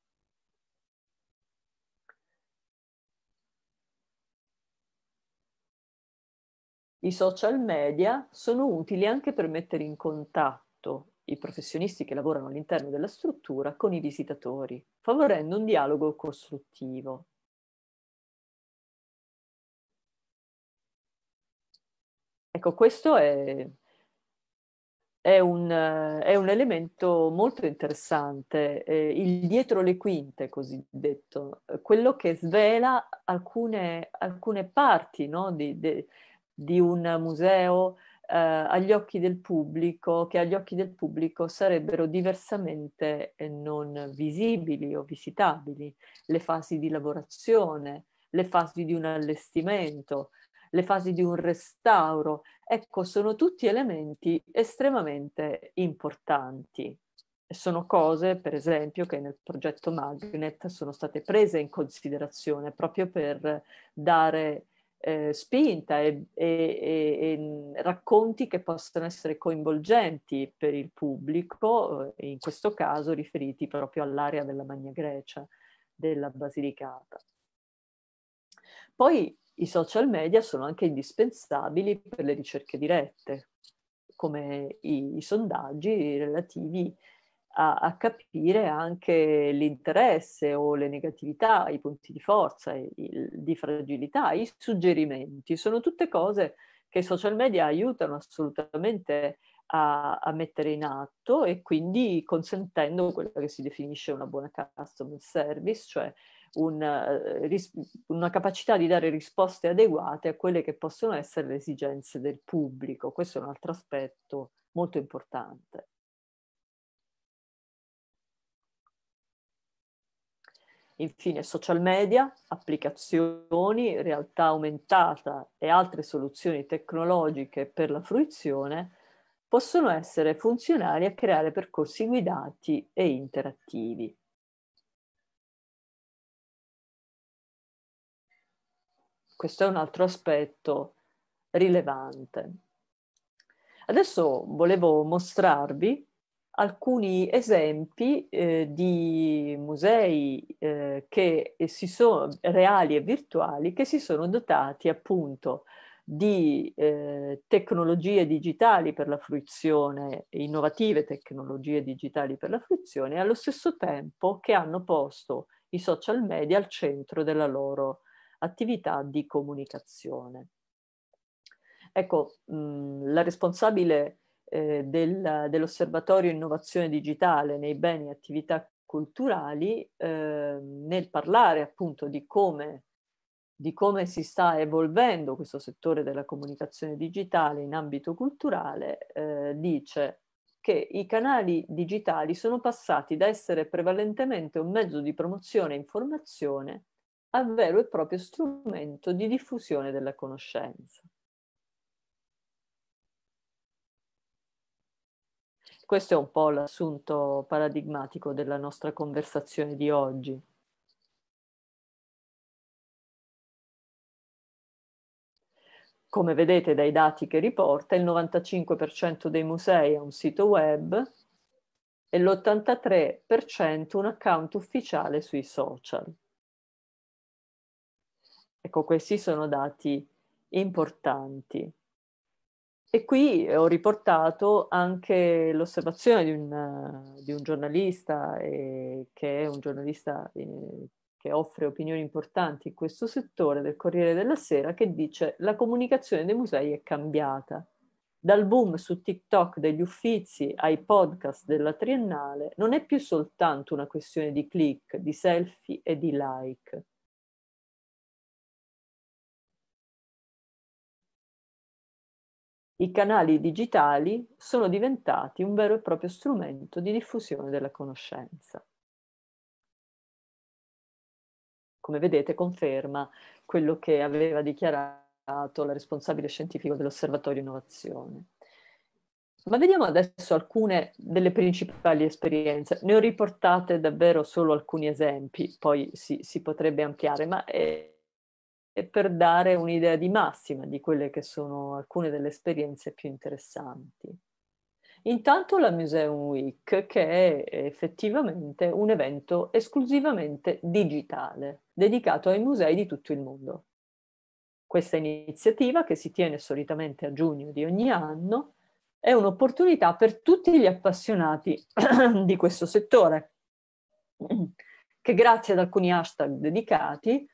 I social media sono utili anche per mettere in contatto i professionisti che lavorano all'interno della struttura con i visitatori, favorendo un dialogo costruttivo. Ecco, questo è è un, è un elemento molto interessante, eh, il dietro le quinte cosiddetto, quello che svela alcune, alcune parti no? di, de, di, un museo eh, agli occhi del pubblico, che agli occhi del pubblico sarebbero diversamente non visibili o visitabili, le fasi di lavorazione, le fasi di un allestimento, le fasi di un restauro. Ecco, sono tutti elementi estremamente importanti. Sono cose, per esempio, che nel progetto Magnet sono state prese in considerazione proprio per dare eh, spinta e, e, e, e, racconti che possono essere coinvolgenti per il pubblico, eh, in questo caso riferiti proprio all'area della Magna Grecia, della Basilicata. Poi i social media sono anche indispensabili per le ricerche dirette, come i, i sondaggi relativi a, a, capire anche l'interesse o le negatività, i punti di forza, il, di fragilità, i suggerimenti. Sono tutte cose che i social media aiutano assolutamente a, a mettere in atto e quindi consentendo quello che si definisce una buona customer service, cioè un, eh, una capacità di dare risposte adeguate a quelle che possono essere le esigenze del pubblico. Questo è un altro aspetto molto importante. Infine, social media, applicazioni, realtà aumentata e altre soluzioni tecnologiche per la fruizione possono essere funzionali a creare percorsi guidati e interattivi. Questo è un altro aspetto rilevante. Adesso volevo mostrarvi alcuni esempi eh, di musei eh, che si sono, reali e virtuali che si sono dotati appunto di eh, tecnologie digitali per la fruizione, innovative tecnologie digitali per la fruizione, allo stesso tempo che hanno posto i social media al centro della loro attività di comunicazione. Ecco, mh, la responsabile eh, del, dell'osservatorio innovazione digitale nei beni e attività culturali, eh, nel parlare appunto di come, di come, si sta evolvendo questo settore della comunicazione digitale in ambito culturale, eh, dice che i canali digitali sono passati da essere prevalentemente un mezzo di promozione e informazione a vero e proprio strumento di diffusione della conoscenza. Questo è un po' l'assunto paradigmatico della nostra conversazione di oggi. Come vedete dai dati che riporta, il 95% dei musei ha un sito web e l'83% un account ufficiale sui social. Ecco, questi sono dati importanti. E qui ho riportato anche l'osservazione di, di un, giornalista, eh, che è un giornalista eh, che offre opinioni importanti in questo settore del Corriere della Sera, che dice la comunicazione dei musei è cambiata. Dal boom su TikTok degli uffizi ai podcast della triennale non è più soltanto una questione di click, di selfie e di like i canali digitali sono diventati un vero e proprio strumento di diffusione della conoscenza. Come vedete conferma quello che aveva dichiarato la responsabile scientifico dell'Osservatorio Innovazione. Ma vediamo adesso alcune delle principali esperienze. Ne ho riportate davvero solo alcuni esempi, poi si, si potrebbe ampliare, ma è, eh, e per dare un'idea di massima di quelle che sono alcune delle esperienze più interessanti. Intanto la Museum Week, che è effettivamente un evento esclusivamente digitale, dedicato ai musei di tutto il mondo. Questa iniziativa, che si tiene solitamente a giugno di ogni anno, è un'opportunità per tutti gli appassionati di questo settore, che grazie ad alcuni hashtag dedicati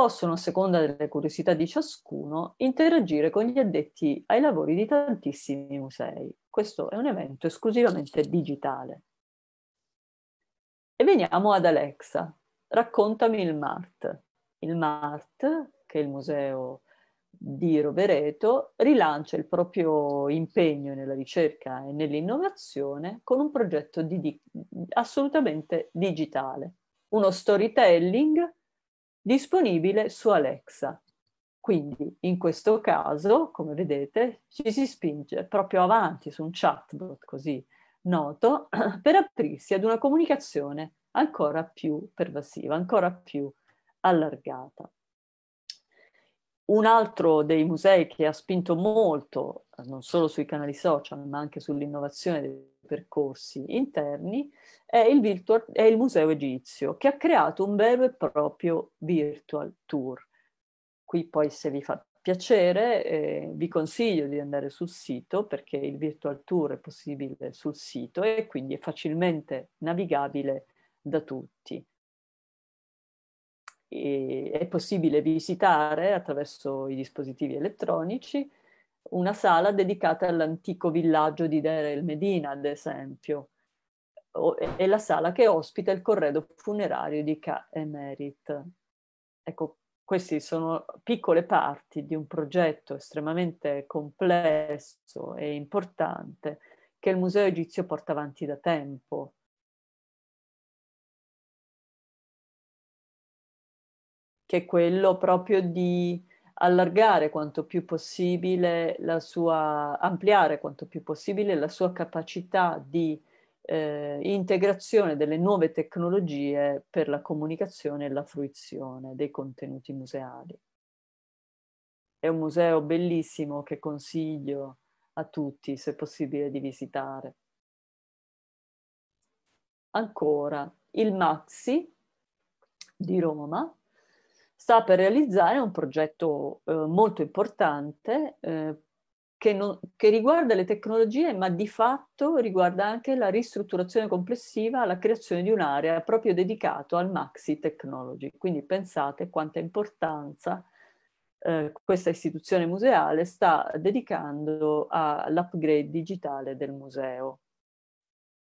possono, a seconda delle curiosità di ciascuno, interagire con gli addetti ai lavori di tantissimi musei. Questo è un evento esclusivamente digitale. E veniamo ad Alexa. Raccontami il MART. Il MART, che è il museo di Rovereto, rilancia il proprio impegno nella ricerca e nell'innovazione con un progetto di, di, assolutamente digitale. Uno storytelling disponibile su Alexa. Quindi in questo caso, come vedete, ci si spinge proprio avanti su un chatbot così noto per aprirsi ad una comunicazione ancora più pervasiva, ancora più allargata. Un altro dei musei che ha spinto molto, non solo sui canali social, ma anche sull'innovazione dei percorsi interni, è il, virtual, è il Museo Egizio, che ha creato un vero e proprio virtual tour. Qui poi se vi fa piacere eh, vi consiglio di andare sul sito perché il virtual tour è possibile sul sito e quindi è facilmente navigabile da tutti è possibile visitare attraverso i dispositivi elettronici una sala dedicata all'antico villaggio di Deir el Medina, ad esempio, è la sala che ospita il corredo funerario di K. Emerit. Ecco, queste sono piccole parti di un progetto estremamente complesso e importante che il Museo Egizio porta avanti da tempo che è quello proprio di allargare quanto più possibile la sua, ampliare quanto più possibile la sua capacità di eh, integrazione delle nuove tecnologie per la comunicazione e la fruizione dei contenuti museali. È un museo bellissimo che consiglio a tutti, se possibile, di visitare. Ancora, il Maxi di Roma, sta per realizzare un progetto eh, molto importante eh, che, non, che, riguarda le tecnologie, ma di fatto riguarda anche la ristrutturazione complessiva, la creazione di un'area proprio dedicata al Maxi Technology. Quindi pensate quanta importanza eh, questa istituzione museale sta dedicando all'upgrade digitale del museo.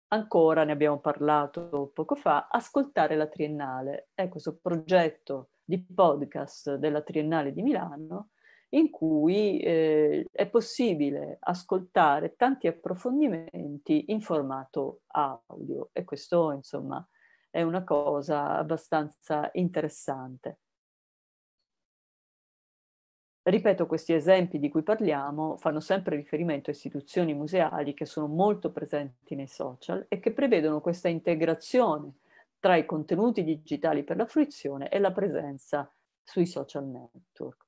Ancora, ne abbiamo parlato poco fa, ascoltare la triennale. È ecco, questo progetto di podcast della Triennale di Milano in cui eh, è possibile ascoltare tanti approfondimenti in formato audio e questo insomma è una cosa abbastanza interessante. Ripeto, questi esempi di cui parliamo fanno sempre riferimento a istituzioni museali che sono molto presenti nei social e che prevedono questa integrazione tra i contenuti digitali per la fruizione e la presenza sui social network.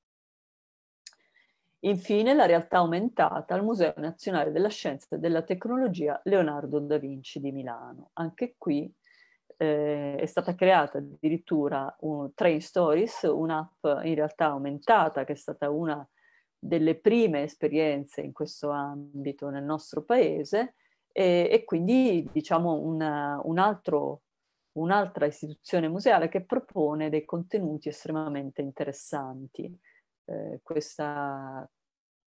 Infine, la realtà aumentata al Museo Nazionale della Scienza e della Tecnologia Leonardo da Vinci di Milano. Anche qui eh, è stata creata addirittura un Train Stories, un'app in realtà aumentata che è stata una delle prime esperienze in questo ambito nel nostro paese e, e quindi diciamo una, un altro un'altra istituzione museale che propone dei contenuti estremamente interessanti. Eh, questa,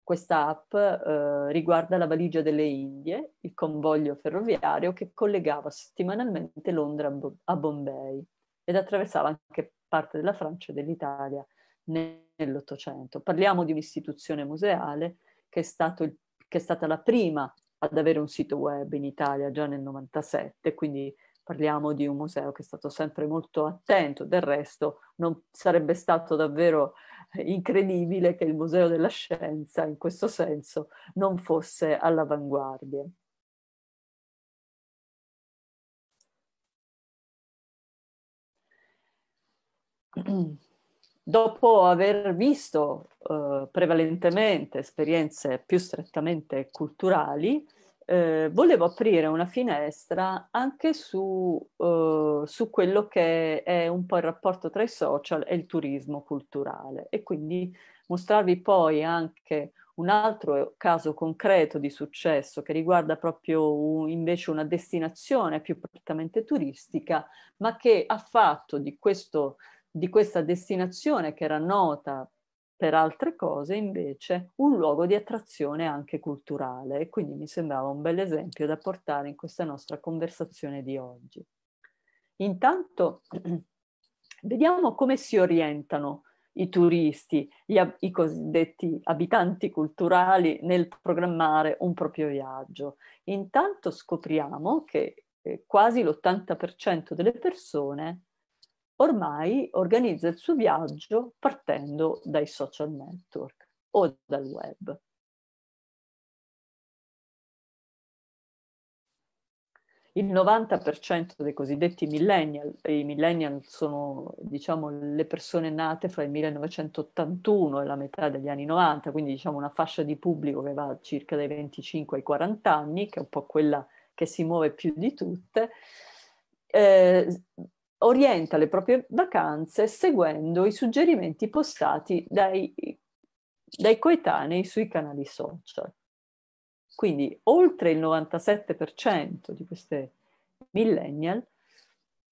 questa, app eh, riguarda la valigia delle Indie, il convoglio ferroviario che collegava settimanalmente Londra a, Bo a Bombay ed attraversava anche parte della Francia e dell'Italia nell'Ottocento. Parliamo di un'istituzione museale che è, il, che è stata la prima ad avere un sito web in Italia già nel 97, quindi parliamo di un museo che è stato sempre molto attento, del resto non sarebbe stato davvero incredibile che il Museo della Scienza in questo senso non fosse all'avanguardia. Dopo aver visto eh, prevalentemente esperienze più strettamente culturali, eh, volevo aprire una finestra anche su, eh, su, quello che è un po' il rapporto tra i social e il turismo culturale e quindi mostrarvi poi anche un altro caso concreto di successo che riguarda proprio un, invece una destinazione più prettamente turistica, ma che ha fatto di, questo, di questa destinazione che era nota per altre cose invece un luogo di attrazione anche culturale e quindi mi sembrava un bel esempio da portare in questa nostra conversazione di oggi. Intanto vediamo come si orientano i turisti, gli, i cosiddetti abitanti culturali nel programmare un proprio viaggio. Intanto scopriamo che eh, quasi l'80% delle persone ormai organizza il suo viaggio partendo dai social network o dal web. Il 90% dei cosiddetti millennial, e i millennial sono diciamo, le persone nate fra il 1981 e la metà degli anni 90, quindi diciamo una fascia di pubblico che va circa dai 25 ai 40 anni, che è un po' quella che si muove più di tutte, eh, orienta le proprie vacanze seguendo i suggerimenti postati dai, dai coetanei sui canali social. Quindi oltre il 97% di queste millennial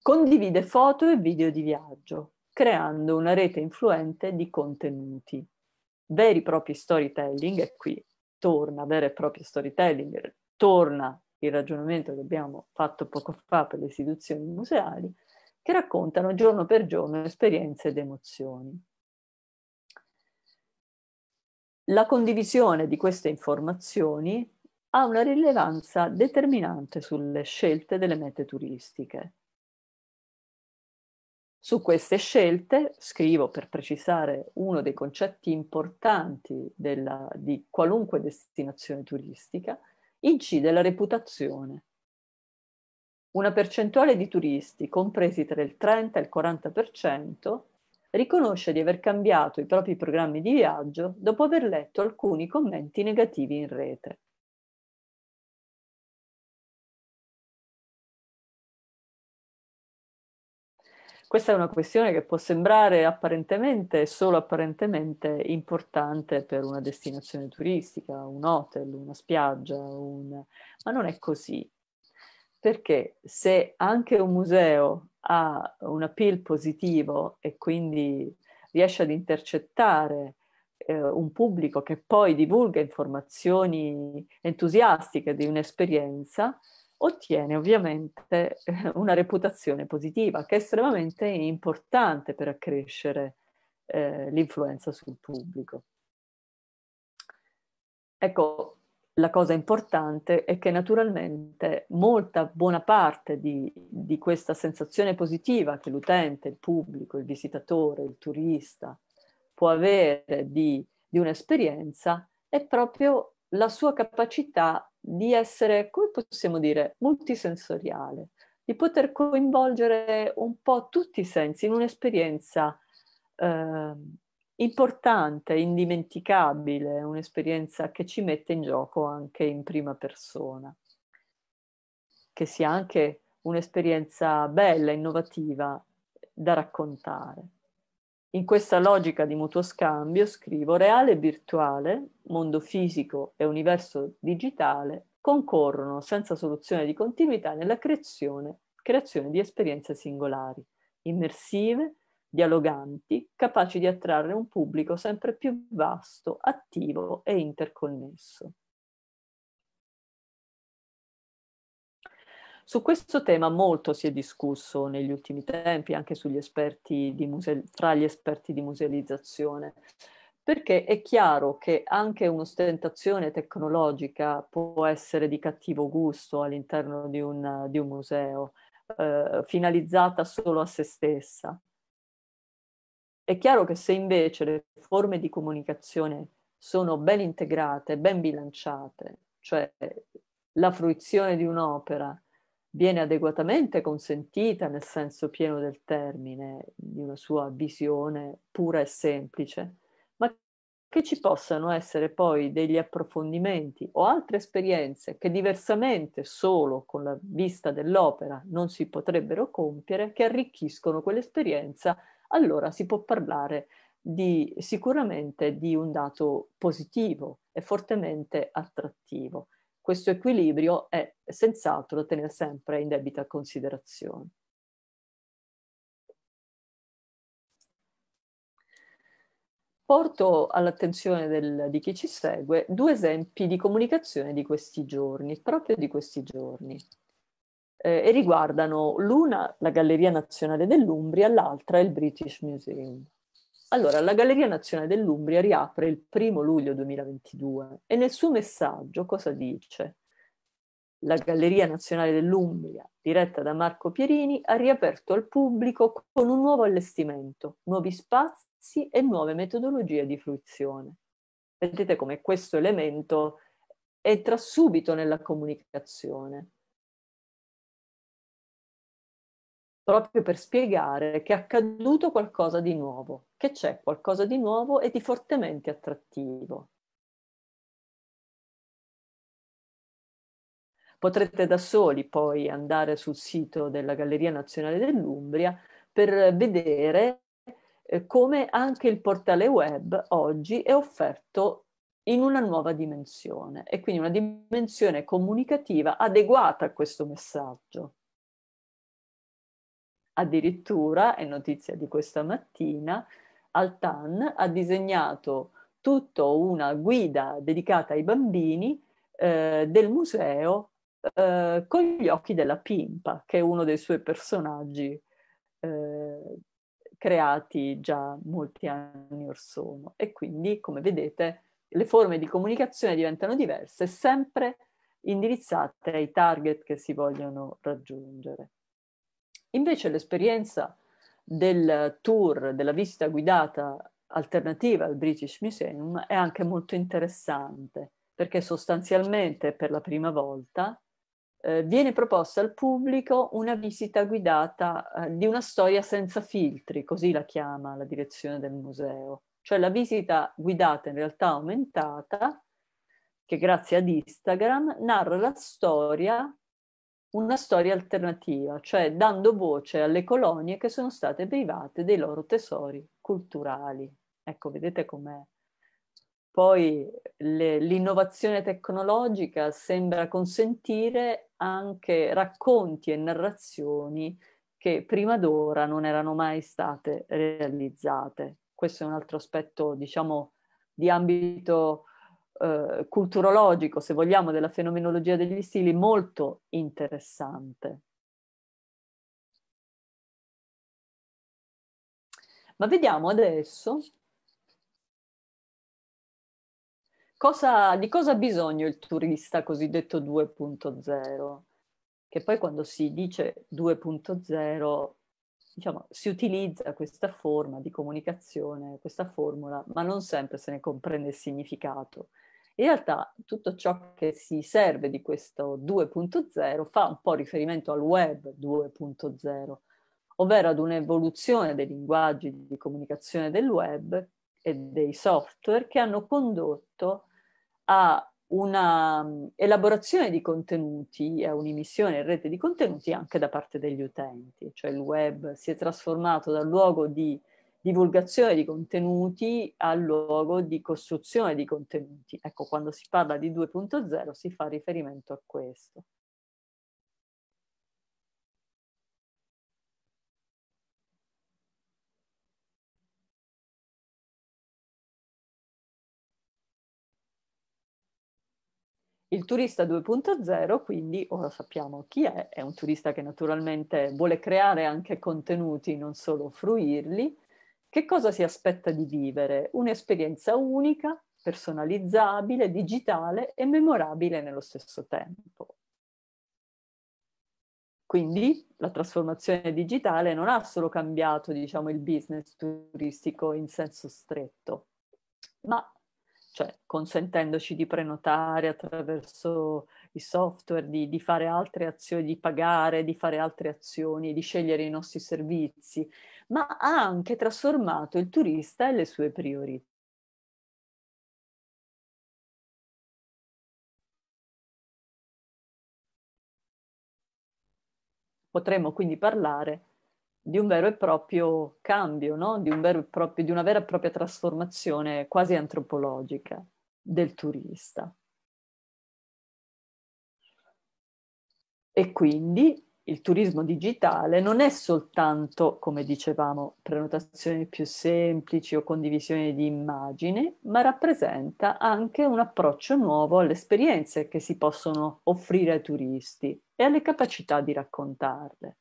condivide foto e video di viaggio, creando una rete influente di contenuti. Veri e propri storytelling, e qui torna vero e proprio storytelling, torna il ragionamento che abbiamo fatto poco fa per le istituzioni museali, che raccontano giorno per giorno esperienze ed emozioni. La condivisione di queste informazioni ha una rilevanza determinante sulle scelte delle mete turistiche. Su queste scelte scrivo per precisare uno dei concetti importanti della, di qualunque destinazione turistica, incide la reputazione. Una percentuale di turisti, compresi tra il 30 e il 40%, riconosce di aver cambiato i propri programmi di viaggio dopo aver letto alcuni commenti negativi in rete. Questa è una questione che può sembrare apparentemente, solo apparentemente, importante per una destinazione turistica, un hotel, una spiaggia, un... ma non è così perché se anche un museo ha un appeal positivo e quindi riesce ad intercettare eh, un pubblico che poi divulga informazioni entusiastiche di un'esperienza, ottiene ovviamente eh, una reputazione positiva che è estremamente importante per accrescere eh, l'influenza sul pubblico. Ecco, la cosa importante è che naturalmente molta buona parte di, di, questa sensazione positiva che l'utente, il pubblico, il visitatore, il turista può avere di, di un'esperienza è proprio la sua capacità di essere, come possiamo dire, multisensoriale, di poter coinvolgere un po' tutti i sensi in un'esperienza eh, importante, indimenticabile, un'esperienza che ci mette in gioco anche in prima persona, che sia anche un'esperienza bella, innovativa da raccontare. In questa logica di mutuo scambio scrivo reale e virtuale, mondo fisico e universo digitale concorrono senza soluzione di continuità nella creazione, creazione di esperienze singolari, immersive dialoganti, capaci di attrarre un pubblico sempre più vasto, attivo e interconnesso. Su questo tema molto si è discusso negli ultimi tempi, anche muse- tra gli esperti di musealizzazione, perché è chiaro che anche un'ostentazione tecnologica può essere di cattivo gusto all'interno di un, di un museo, eh, finalizzata solo a se stessa è chiaro che se invece le forme di comunicazione sono ben integrate, ben bilanciate, cioè la fruizione di un'opera viene adeguatamente consentita nel senso pieno del termine, di una sua visione pura e semplice, ma che ci possano essere poi degli approfondimenti o altre esperienze che diversamente solo con la vista dell'opera non si potrebbero compiere, che arricchiscono quell'esperienza allora si può parlare di, sicuramente di un dato positivo e fortemente attrattivo. Questo equilibrio è senz'altro da tenere sempre in debita considerazione. porto all'attenzione di chi ci segue due esempi di comunicazione di questi giorni, proprio di questi giorni eh, e riguardano l'una la Galleria Nazionale dell'Umbria, l'altra il British Museum. Allora, la Galleria Nazionale dell'Umbria riapre il primo luglio 2022 e nel suo messaggio cosa dice? La Galleria Nazionale dell'Umbria, diretta da Marco Pierini, ha riaperto al pubblico con un nuovo allestimento, nuovi spazi e nuove metodologie di fruizione. Vedete come questo elemento entra subito nella comunicazione. proprio per spiegare che è accaduto qualcosa di nuovo, che c'è qualcosa di nuovo e di fortemente attrattivo. Potrete da soli poi andare sul sito della Galleria Nazionale dell'Umbria per vedere eh, come anche il portale web oggi è offerto in una nuova dimensione e quindi una dimensione comunicativa adeguata a questo messaggio. Addirittura, è notizia di questa mattina, Altan ha disegnato tutta una guida dedicata ai bambini eh, del museo eh, con gli occhi della Pimpa, che è uno dei suoi personaggi eh, creati già molti anni or sono. E quindi, come vedete, le forme di comunicazione diventano diverse, sempre indirizzate ai target che si vogliono raggiungere. Invece l'esperienza del tour, della visita guidata alternativa al British Museum è anche molto interessante perché sostanzialmente per la prima volta eh, viene proposta al pubblico una visita guidata eh, di una storia senza filtri, così la chiama la direzione del museo, cioè la visita guidata in realtà aumentata che grazie ad Instagram narra la storia una storia alternativa, cioè dando voce alle colonie che sono state private dei loro tesori culturali. Ecco, vedete com'è. Poi le, l'innovazione tecnologica sembra consentire anche racconti e narrazioni che prima d'ora non erano mai state realizzate. Questo è un altro aspetto, diciamo, di ambito eh, culturologico, se vogliamo, della fenomenologia degli stili molto interessante. Ma vediamo adesso cosa, di cosa ha bisogno il turista cosiddetto 2.0, che poi quando si dice 2.0 diciamo, si utilizza questa forma di comunicazione, questa formula, ma non sempre se ne comprende il significato. In realtà tutto ciò che si serve di questo 2.0 fa un po' riferimento al web 2.0, ovvero ad un'evoluzione dei linguaggi di comunicazione del web e dei software che hanno condotto a una mm, elaborazione di contenuti, e a un'emissione in rete di contenuti anche da parte degli utenti, cioè il web si è trasformato dal luogo di divulgazione di contenuti al luogo di costruzione di contenuti. Ecco, quando si parla di 2.0 si fa riferimento a questo. Il turista 2.0, quindi, ora sappiamo chi è, è un turista che naturalmente vuole creare anche contenuti, non solo fruirli, che cosa si aspetta di vivere? Un'esperienza unica, personalizzabile, digitale e memorabile nello stesso tempo. Quindi la trasformazione digitale non ha solo cambiato diciamo, il business turistico in senso stretto, ma cioè, consentendoci di prenotare attraverso i software, di, di, fare altre azioni, di pagare, di fare altre azioni, di scegliere i nostri servizi ma ha anche trasformato il turista e le sue priorità. Potremmo quindi parlare di un vero e proprio cambio, no? di, un e proprio, di una vera e propria trasformazione quasi antropologica del turista. E quindi il turismo digitale non è soltanto, come dicevamo, prenotazioni più semplici o condivisione di immagini, ma rappresenta anche un approccio nuovo alle esperienze che si possono offrire ai turisti e alle capacità di raccontarle.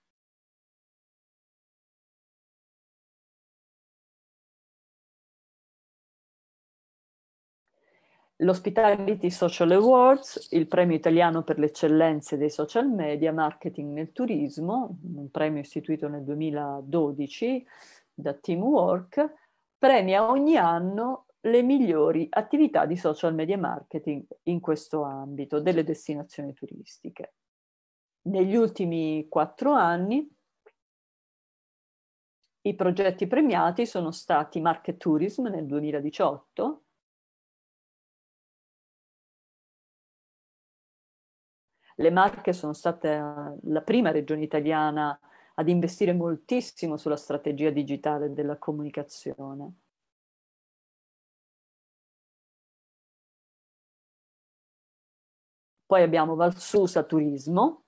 l'Hospitality Social Awards, il premio italiano per le eccellenze dei social media, marketing nel turismo, un premio istituito nel 2012 da Teamwork, premia ogni anno le migliori attività di social media marketing in questo ambito delle destinazioni turistiche. Negli ultimi quattro anni i progetti premiati sono stati Market Tourism nel 2018, Le Marche sono state eh, la prima regione italiana ad investire moltissimo sulla strategia digitale della comunicazione. Poi abbiamo Valsusa Turismo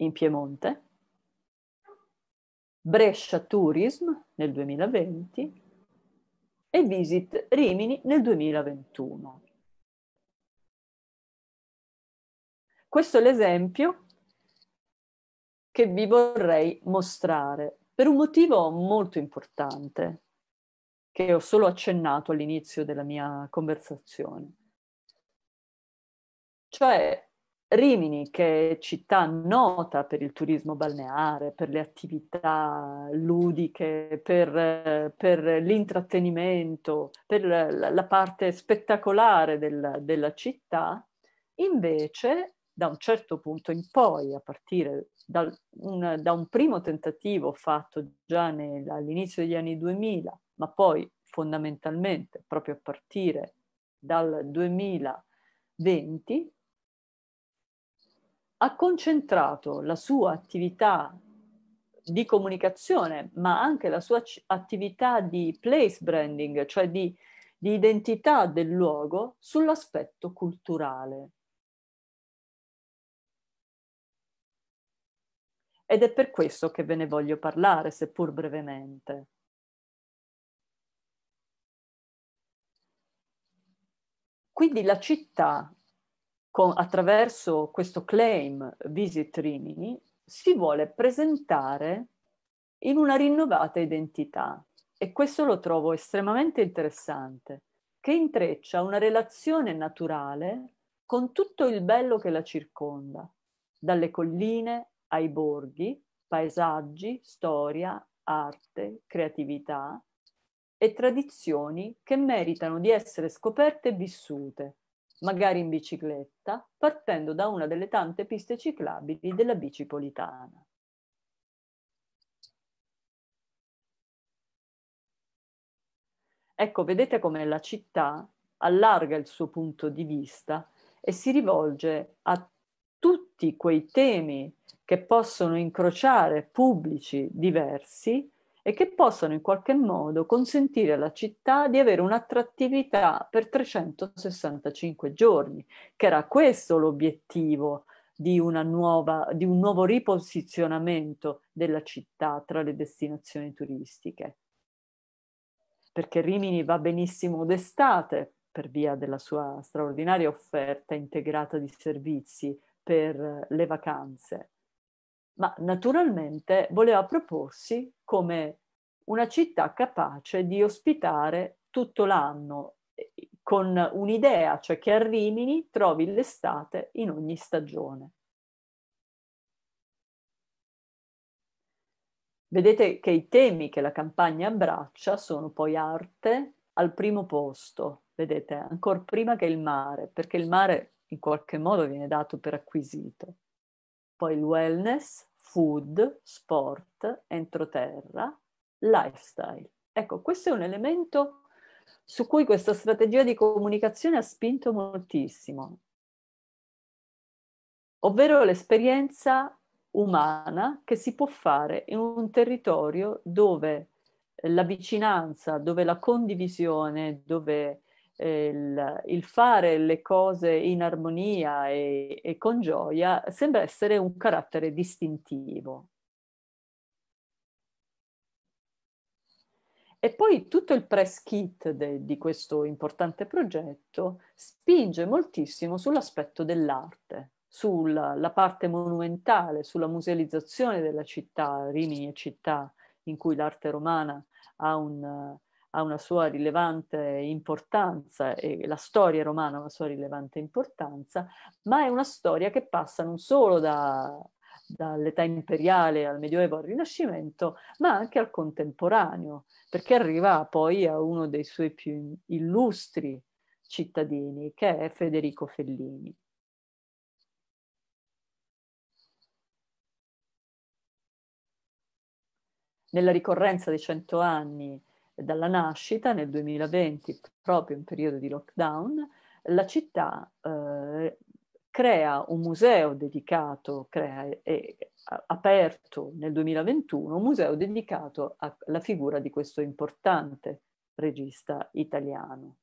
in Piemonte, Brescia Tourism nel 2020 e Visit Rimini nel 2021. Questo è l'esempio che vi vorrei mostrare per un motivo molto importante che ho solo accennato all'inizio della mia conversazione. Cioè Rimini, che è città nota per il turismo balneare, per le attività ludiche, per, per l'intrattenimento, per la, parte spettacolare del, della città, invece da un certo punto in poi, a partire dal, un, da un primo tentativo fatto già nel, all'inizio degli anni 2000, ma poi fondamentalmente proprio a partire dal 2020, ha concentrato la sua attività di comunicazione, ma anche la sua attività di place branding, cioè di, di identità del luogo, sull'aspetto culturale ed è per questo che ve ne voglio parlare, seppur brevemente. Quindi la città, con, attraverso questo claim Visit Rimini, si vuole presentare in una rinnovata identità e questo lo trovo estremamente interessante, che intreccia una relazione naturale con tutto il bello che la circonda, dalle colline ai borghi, paesaggi, storia, arte, creatività e tradizioni che meritano di essere scoperte e vissute, magari in bicicletta, partendo da una delle tante piste ciclabili della bicipolitana. Ecco, vedete come la città allarga il suo punto di vista e si rivolge a tutti quei temi che possono incrociare pubblici diversi e che possono in qualche modo consentire alla città di avere un'attrattività per 365 giorni, che era questo l'obiettivo di, nuova, di un nuovo riposizionamento della città tra le destinazioni turistiche. Perché Rimini va benissimo d'estate per via della sua straordinaria offerta integrata di servizi per le vacanze, ma naturalmente voleva proporsi come una città capace di ospitare tutto l'anno con un'idea, cioè che a Rimini trovi l'estate in ogni stagione. Vedete che i temi che la campagna abbraccia sono poi arte al primo posto, vedete, ancora prima che il mare, perché il mare in qualche modo viene dato per acquisito. Poi il wellness, food, sport, entroterra, lifestyle. Ecco, questo è un elemento su cui questa strategia di comunicazione ha spinto moltissimo, ovvero l'esperienza umana che si può fare in un territorio dove la vicinanza, dove la condivisione, dove eh, il, il, fare le cose in armonia e, e con gioia sembra essere un carattere distintivo. E poi tutto il press kit de, di questo importante progetto spinge moltissimo sull'aspetto dell'arte, sulla parte monumentale, sulla musealizzazione della città, Rimini e città in cui l'arte romana ha un, ha una sua rilevante importanza e la storia romana ha una sua rilevante importanza, ma è una storia che passa non solo da, dall'età imperiale al Medioevo al Rinascimento, ma anche al contemporaneo, perché arriva poi a uno dei suoi più illustri cittadini, che è Federico Fellini. Nella ricorrenza dei cento anni dalla nascita nel 2020, proprio in periodo di lockdown, la città eh, crea un museo dedicato, crea, eh, aperto nel 2021, un museo dedicato alla figura di questo importante regista italiano.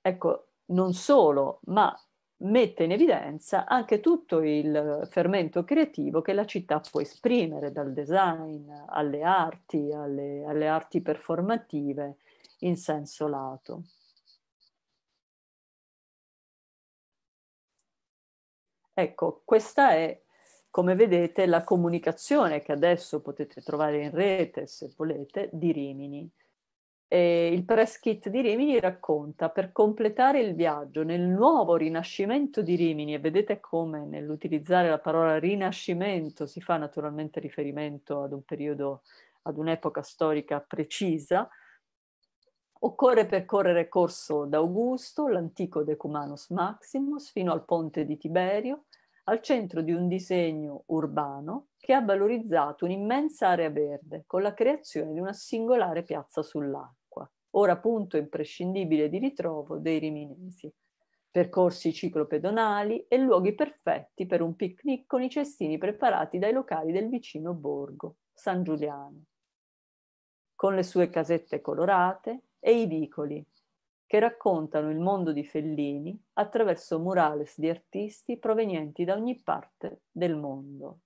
Ecco, non solo, ma mette in evidenza anche tutto il eh, fermento creativo che la città può esprimere, dal design alle arti, alle, alle arti performative in senso lato. Ecco, questa è, come vedete, la comunicazione che adesso potete trovare in rete, se volete, di Rimini eh, il press kit di Rimini racconta per completare il viaggio nel nuovo rinascimento di Rimini e vedete come nell'utilizzare la parola rinascimento si fa naturalmente riferimento ad un periodo, ad un'epoca storica precisa, occorre percorrere corso d'Augusto, l'antico Decumanus Maximus, fino al ponte di Tiberio, al centro di un disegno urbano che ha valorizzato un'immensa area verde con la creazione di una singolare piazza sull'acqua, ora punto imprescindibile di ritrovo dei riminesi. Percorsi ciclopedonali e luoghi perfetti per un picnic con i cestini preparati dai locali del vicino borgo, San Giuliano, con le sue casette colorate e i vicoli che raccontano il mondo di Fellini attraverso murales di artisti provenienti da ogni parte del mondo.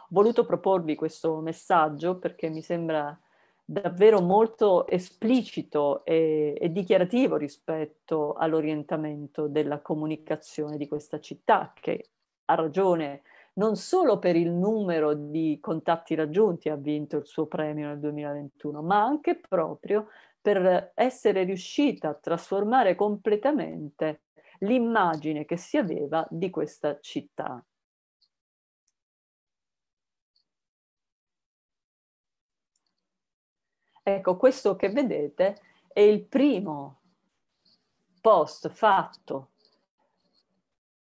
Ho voluto proporvi questo messaggio perché mi sembra davvero molto esplicito e, e dichiarativo rispetto all'orientamento della comunicazione di questa città che ha ragione non solo per il numero di contatti raggiunti ha vinto il suo premio nel 2021, ma anche proprio per essere riuscita a trasformare completamente l'immagine che si aveva di questa città. Ecco, questo che vedete è il primo post fatto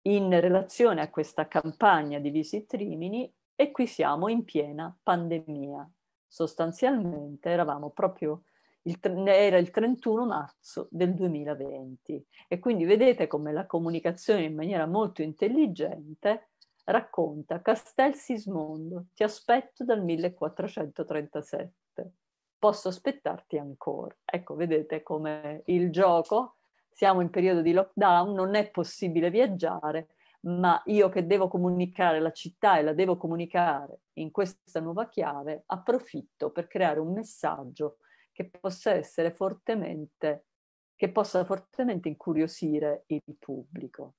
in relazione a questa campagna di visitrimini e qui siamo in piena pandemia. Sostanzialmente eravamo proprio il, era il 31 marzo del 2020 e quindi vedete come la comunicazione in maniera molto intelligente racconta Castel Sismondo, ti aspetto dal 1437, posso aspettarti ancora. Ecco, vedete come il gioco siamo in periodo di lockdown, non è possibile viaggiare, ma io che devo comunicare la città e la devo comunicare in questa nuova chiave, approfitto per creare un messaggio che possa essere fortemente, che possa fortemente incuriosire il pubblico.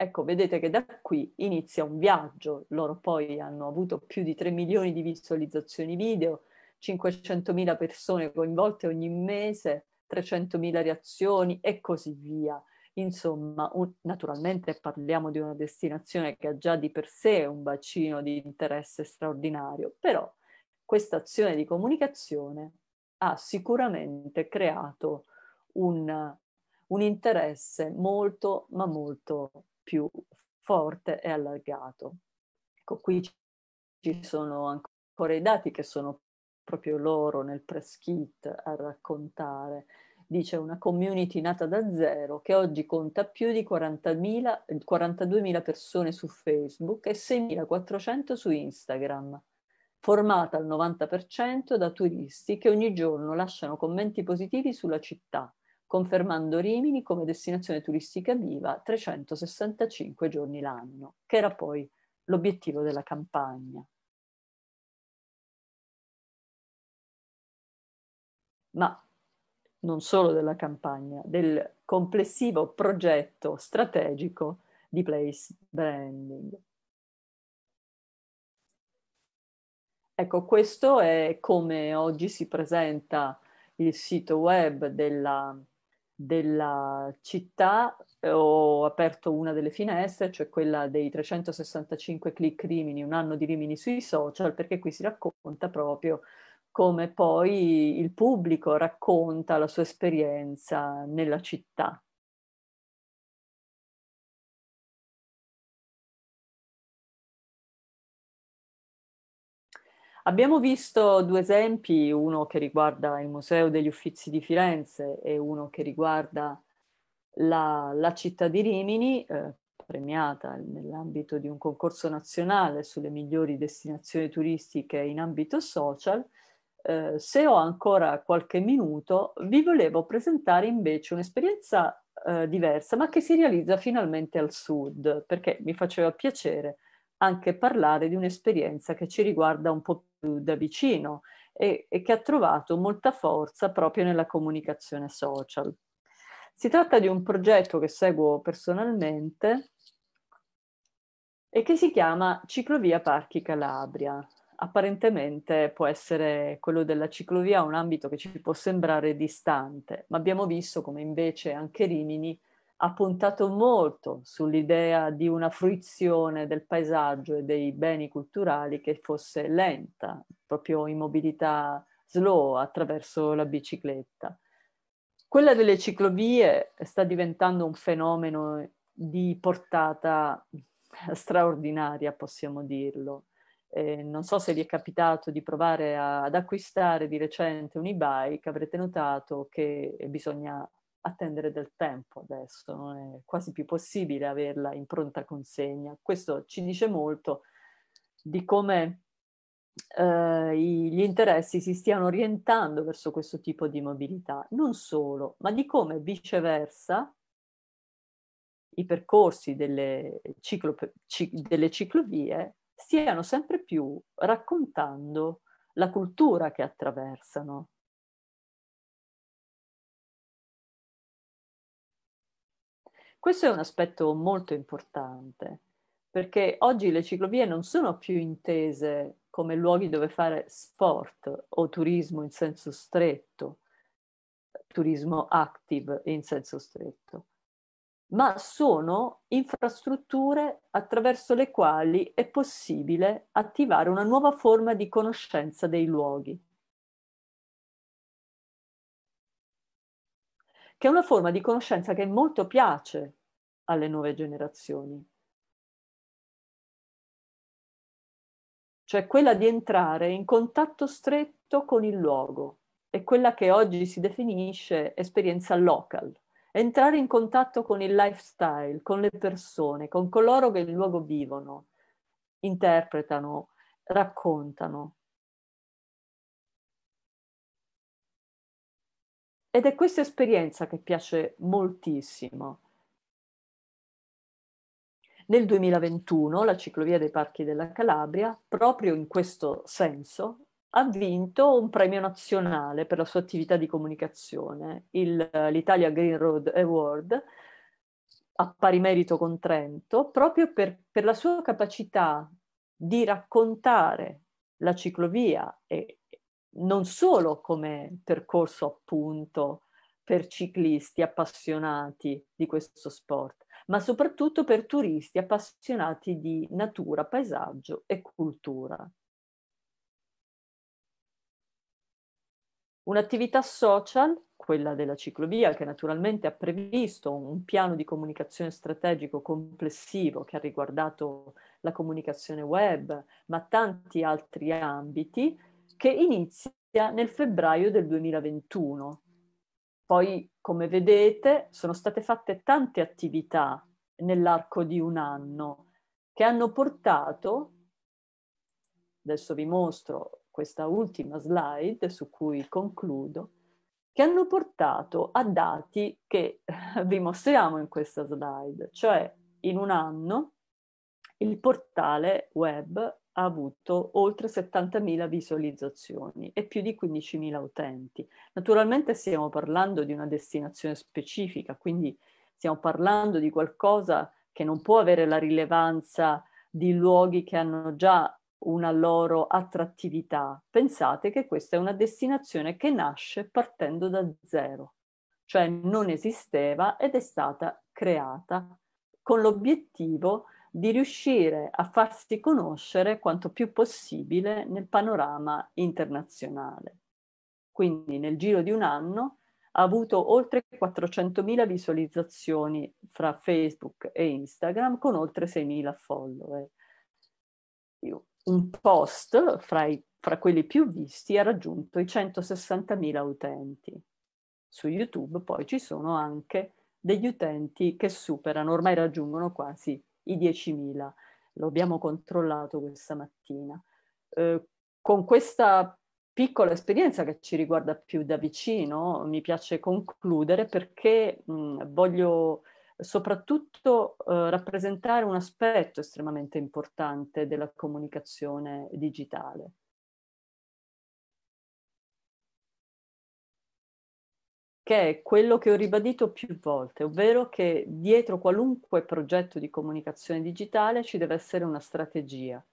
Ecco, vedete che da qui inizia un viaggio, loro poi hanno avuto più di 3 milioni di visualizzazioni video, 500.000 persone coinvolte ogni mese, 300.000 reazioni e così via. Insomma, un, naturalmente parliamo di una destinazione che ha già di per sé un bacino di interesse straordinario, però questa azione di comunicazione ha sicuramente creato un, un interesse molto, ma molto più forte e allargato. Ecco, qui ci sono ancora i dati che sono proprio loro nel press kit a raccontare. Dice una community nata da zero che oggi conta più di 40.000, 42.000 persone su Facebook e 6.400 su Instagram, formata al 90% da turisti che ogni giorno lasciano commenti positivi sulla città, confermando Rimini come destinazione turistica viva 365 giorni l'anno, che era poi l'obiettivo della campagna. ma non solo della campagna, del complessivo progetto strategico di place branding. Ecco, questo è come oggi si presenta il sito web della, della città. Eh, ho aperto una delle finestre, cioè quella dei 365 click Rimini, un anno di Rimini sui social, perché qui si racconta proprio come poi il pubblico racconta la sua esperienza nella città. Abbiamo visto due esempi, uno che riguarda il Museo degli Uffizi di Firenze e uno che riguarda la, la città di Rimini, eh, premiata nell'ambito di un concorso nazionale sulle migliori destinazioni turistiche in ambito social, eh, se ho ancora qualche minuto, vi volevo presentare invece un'esperienza eh, diversa, ma che si realizza finalmente al sud, perché mi faceva piacere anche parlare di un'esperienza che ci riguarda un po' più da vicino e, e che ha trovato molta forza proprio nella comunicazione social. Si tratta di un progetto che seguo personalmente e che si chiama Ciclovia Parchi Calabria apparentemente può essere quello della ciclovia un ambito che ci può sembrare distante, ma abbiamo visto come invece anche Rimini ha puntato molto sull'idea di una fruizione del paesaggio e dei beni culturali che fosse lenta, proprio in mobilità slow attraverso la bicicletta. Quella delle ciclovie sta diventando un fenomeno di portata straordinaria, possiamo dirlo. Eh, non so se vi è capitato di provare a, ad acquistare di recente un e-bike, avrete notato che eh, bisogna attendere del tempo adesso, non è quasi più possibile averla in pronta consegna. Questo ci dice molto di come eh, gli interessi si stiano orientando verso questo tipo di mobilità, non solo, ma di come viceversa i percorsi delle, ciclo, delle ciclovie stiano sempre più raccontando la cultura che attraversano. Questo è un aspetto molto importante, perché oggi le ciclovie non sono più intese come luoghi dove fare sport o turismo in senso stretto, turismo active in senso stretto, ma sono infrastrutture attraverso le quali è possibile attivare una nuova forma di conoscenza dei luoghi. che è una forma di conoscenza che molto piace alle nuove generazioni. Cioè quella di entrare in contatto stretto con il luogo, è quella che oggi si definisce esperienza local entrare in contatto con il lifestyle, con le persone, con coloro che il luogo vivono, interpretano, raccontano. Ed è questa esperienza che piace moltissimo. Nel 2021 la ciclovia dei parchi della Calabria, proprio in questo senso, ha vinto un premio nazionale per la sua attività di comunicazione, il, l'Italia Green Road Award, a pari merito con Trento, proprio per, per la sua capacità di raccontare la ciclovia e non solo come percorso appunto per ciclisti appassionati di questo sport, ma soprattutto per turisti appassionati di natura, paesaggio e cultura. Un'attività social, quella della ciclovia, che naturalmente ha previsto un piano di comunicazione strategico complessivo che ha riguardato la comunicazione web, ma tanti altri ambiti, che inizia nel febbraio del 2021. Poi, come vedete, sono state fatte tante attività nell'arco di un anno che hanno portato, adesso vi mostro questa ultima slide su cui concludo, che hanno portato a dati che vi mostriamo in questa slide, cioè in un anno il portale web ha avuto oltre 70.000 visualizzazioni e più di 15.000 utenti. Naturalmente stiamo parlando di una destinazione specifica, quindi stiamo parlando di qualcosa che non può avere la rilevanza di luoghi che hanno già una loro attrattività. Pensate che questa è una destinazione che nasce partendo da zero, cioè non esisteva ed è stata creata con l'obiettivo di riuscire a farsi conoscere quanto più possibile nel panorama internazionale. Quindi nel giro di un anno ha avuto oltre 400.000 visualizzazioni fra Facebook e Instagram con oltre 6.000 follower un post fra, i, fra quelli più visti ha raggiunto i 160.000 utenti. Su YouTube poi ci sono anche degli utenti che superano, ormai raggiungono quasi i 10.000. Lo abbiamo controllato questa mattina. Eh, con questa piccola esperienza che ci riguarda più da vicino, mi piace concludere perché mh, voglio soprattutto eh, rappresentare un aspetto estremamente importante della comunicazione digitale. che è quello che ho ribadito più volte, ovvero che dietro qualunque progetto di comunicazione digitale ci deve essere una strategia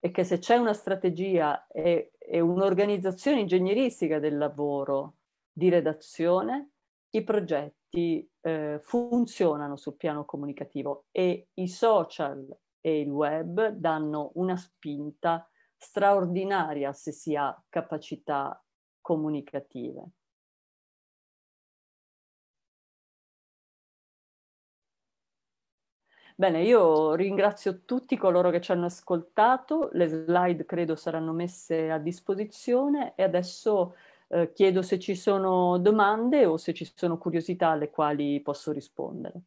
e che se c'è una strategia e, e un'organizzazione ingegneristica del lavoro di redazione, i progetti tutti eh, funzionano sul piano comunicativo e i social e il web danno una spinta straordinaria se si ha capacità comunicative. Bene, io ringrazio tutti coloro che ci hanno ascoltato, le slide credo saranno messe a disposizione e adesso eh, chiedo se ci sono domande o se ci sono curiosità alle quali posso rispondere.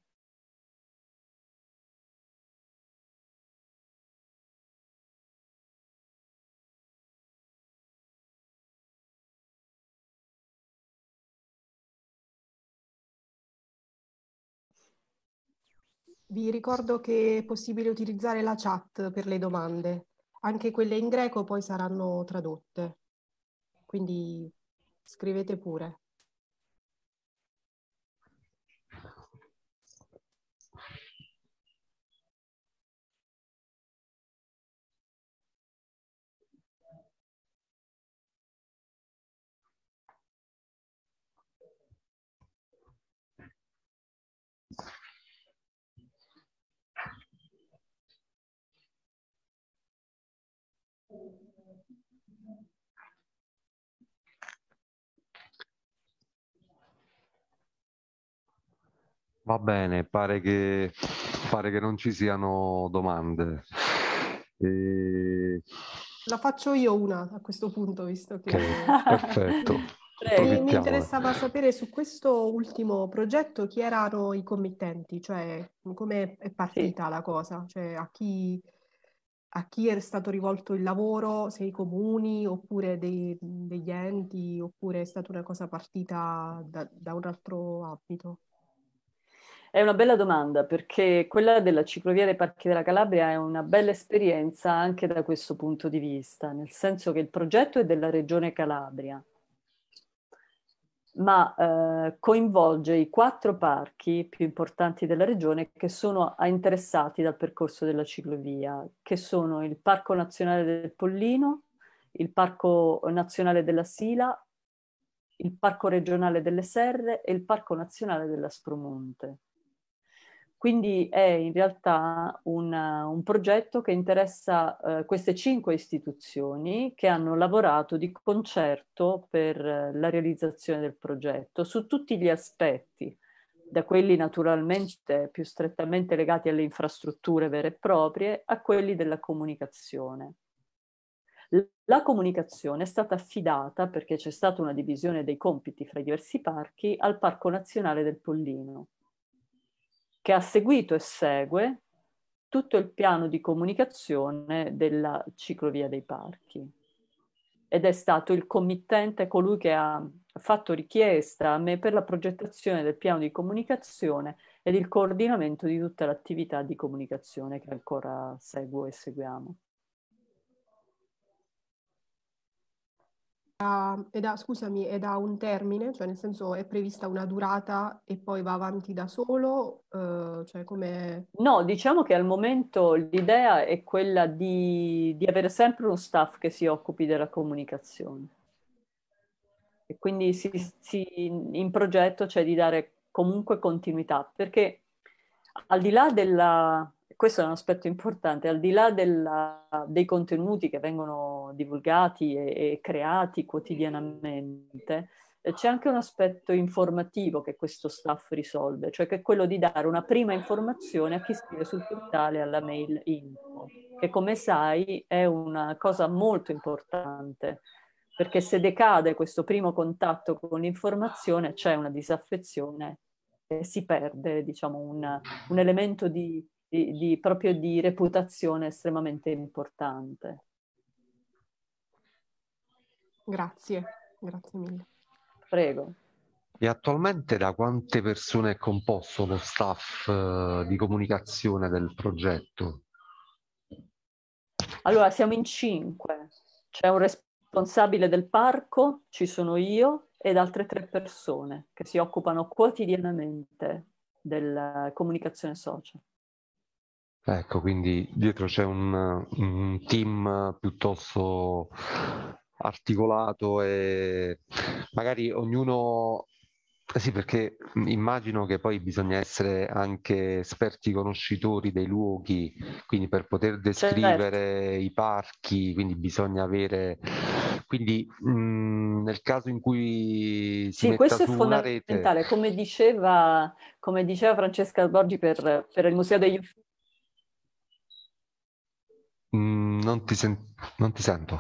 Vi ricordo che è possibile utilizzare la chat per le domande, anche quelle in greco poi saranno tradotte, quindi Scrivete pure. Va bene, pare che, pare che non ci siano domande. E... La faccio io una a questo punto, visto che... Okay, perfetto. Mi, mi interessava sapere su questo ultimo progetto chi erano i committenti, cioè come è partita sì. la cosa, cioè a chi, a chi è stato rivolto il lavoro, se i comuni oppure dei, degli enti, oppure è stata una cosa partita da, da un altro ambito? È una bella domanda perché quella della ciclovia dei Parchi della Calabria è una bella esperienza anche da questo punto di vista, nel senso che il progetto è della Regione Calabria, ma eh, coinvolge i quattro parchi più importanti della regione che sono interessati dal percorso della ciclovia, che sono il Parco Nazionale del Pollino, il Parco Nazionale della Sila, il Parco Regionale delle Serre e il Parco Nazionale della Spromonte. Quindi è in realtà un, un progetto che interessa eh, queste cinque istituzioni che hanno lavorato di concerto per eh, la realizzazione del progetto su tutti gli aspetti, da quelli naturalmente più strettamente legati alle infrastrutture vere e proprie a quelli della comunicazione. La comunicazione è stata affidata, perché c'è stata una divisione dei compiti fra i diversi parchi, al Parco Nazionale del Pollino che ha seguito e segue tutto il piano di comunicazione della ciclovia dei parchi ed è stato il committente colui che ha fatto richiesta a me per la progettazione del piano di comunicazione ed il coordinamento di tutta l'attività di comunicazione che ancora seguo e seguiamo. da, è da, scusami, è da un termine, cioè nel senso è prevista una durata e poi va avanti da solo? Eh, cioè come... No, diciamo che al momento l'idea è quella di, di avere sempre uno staff che si occupi della comunicazione. E quindi si, si, in progetto c'è di dare comunque continuità, perché al di là della, questo è un aspetto importante, al di là della, dei contenuti che vengono divulgati e, e creati quotidianamente, eh, c'è anche un aspetto informativo che questo staff risolve, cioè che è quello di dare una prima informazione a chi scrive sul portale alla mail info, che come sai è una cosa molto importante, perché se decade questo primo contatto con l'informazione c'è una disaffezione e si perde diciamo, un, un elemento di di, di, proprio di reputazione estremamente importante. Grazie, grazie mille. Prego. E attualmente da quante persone è composto lo staff eh, di comunicazione del progetto? Allora, siamo in cinque. C'è un responsabile del parco, ci sono io ed altre tre persone che si occupano quotidianamente della eh, comunicazione social. Ecco, quindi dietro c'è un, un team piuttosto articolato e magari ognuno eh sì, perché immagino che poi bisogna essere anche esperti conoscitori dei luoghi, quindi per poter certo. descrivere certo. i parchi, quindi bisogna avere... Quindi mh, mm, nel caso in cui si Sì, questo è fondamentale, rete... come, diceva, come diceva, Francesca Borgi per, per il Museo degli Uffizi, Mm, non, ti sen- non ti sento.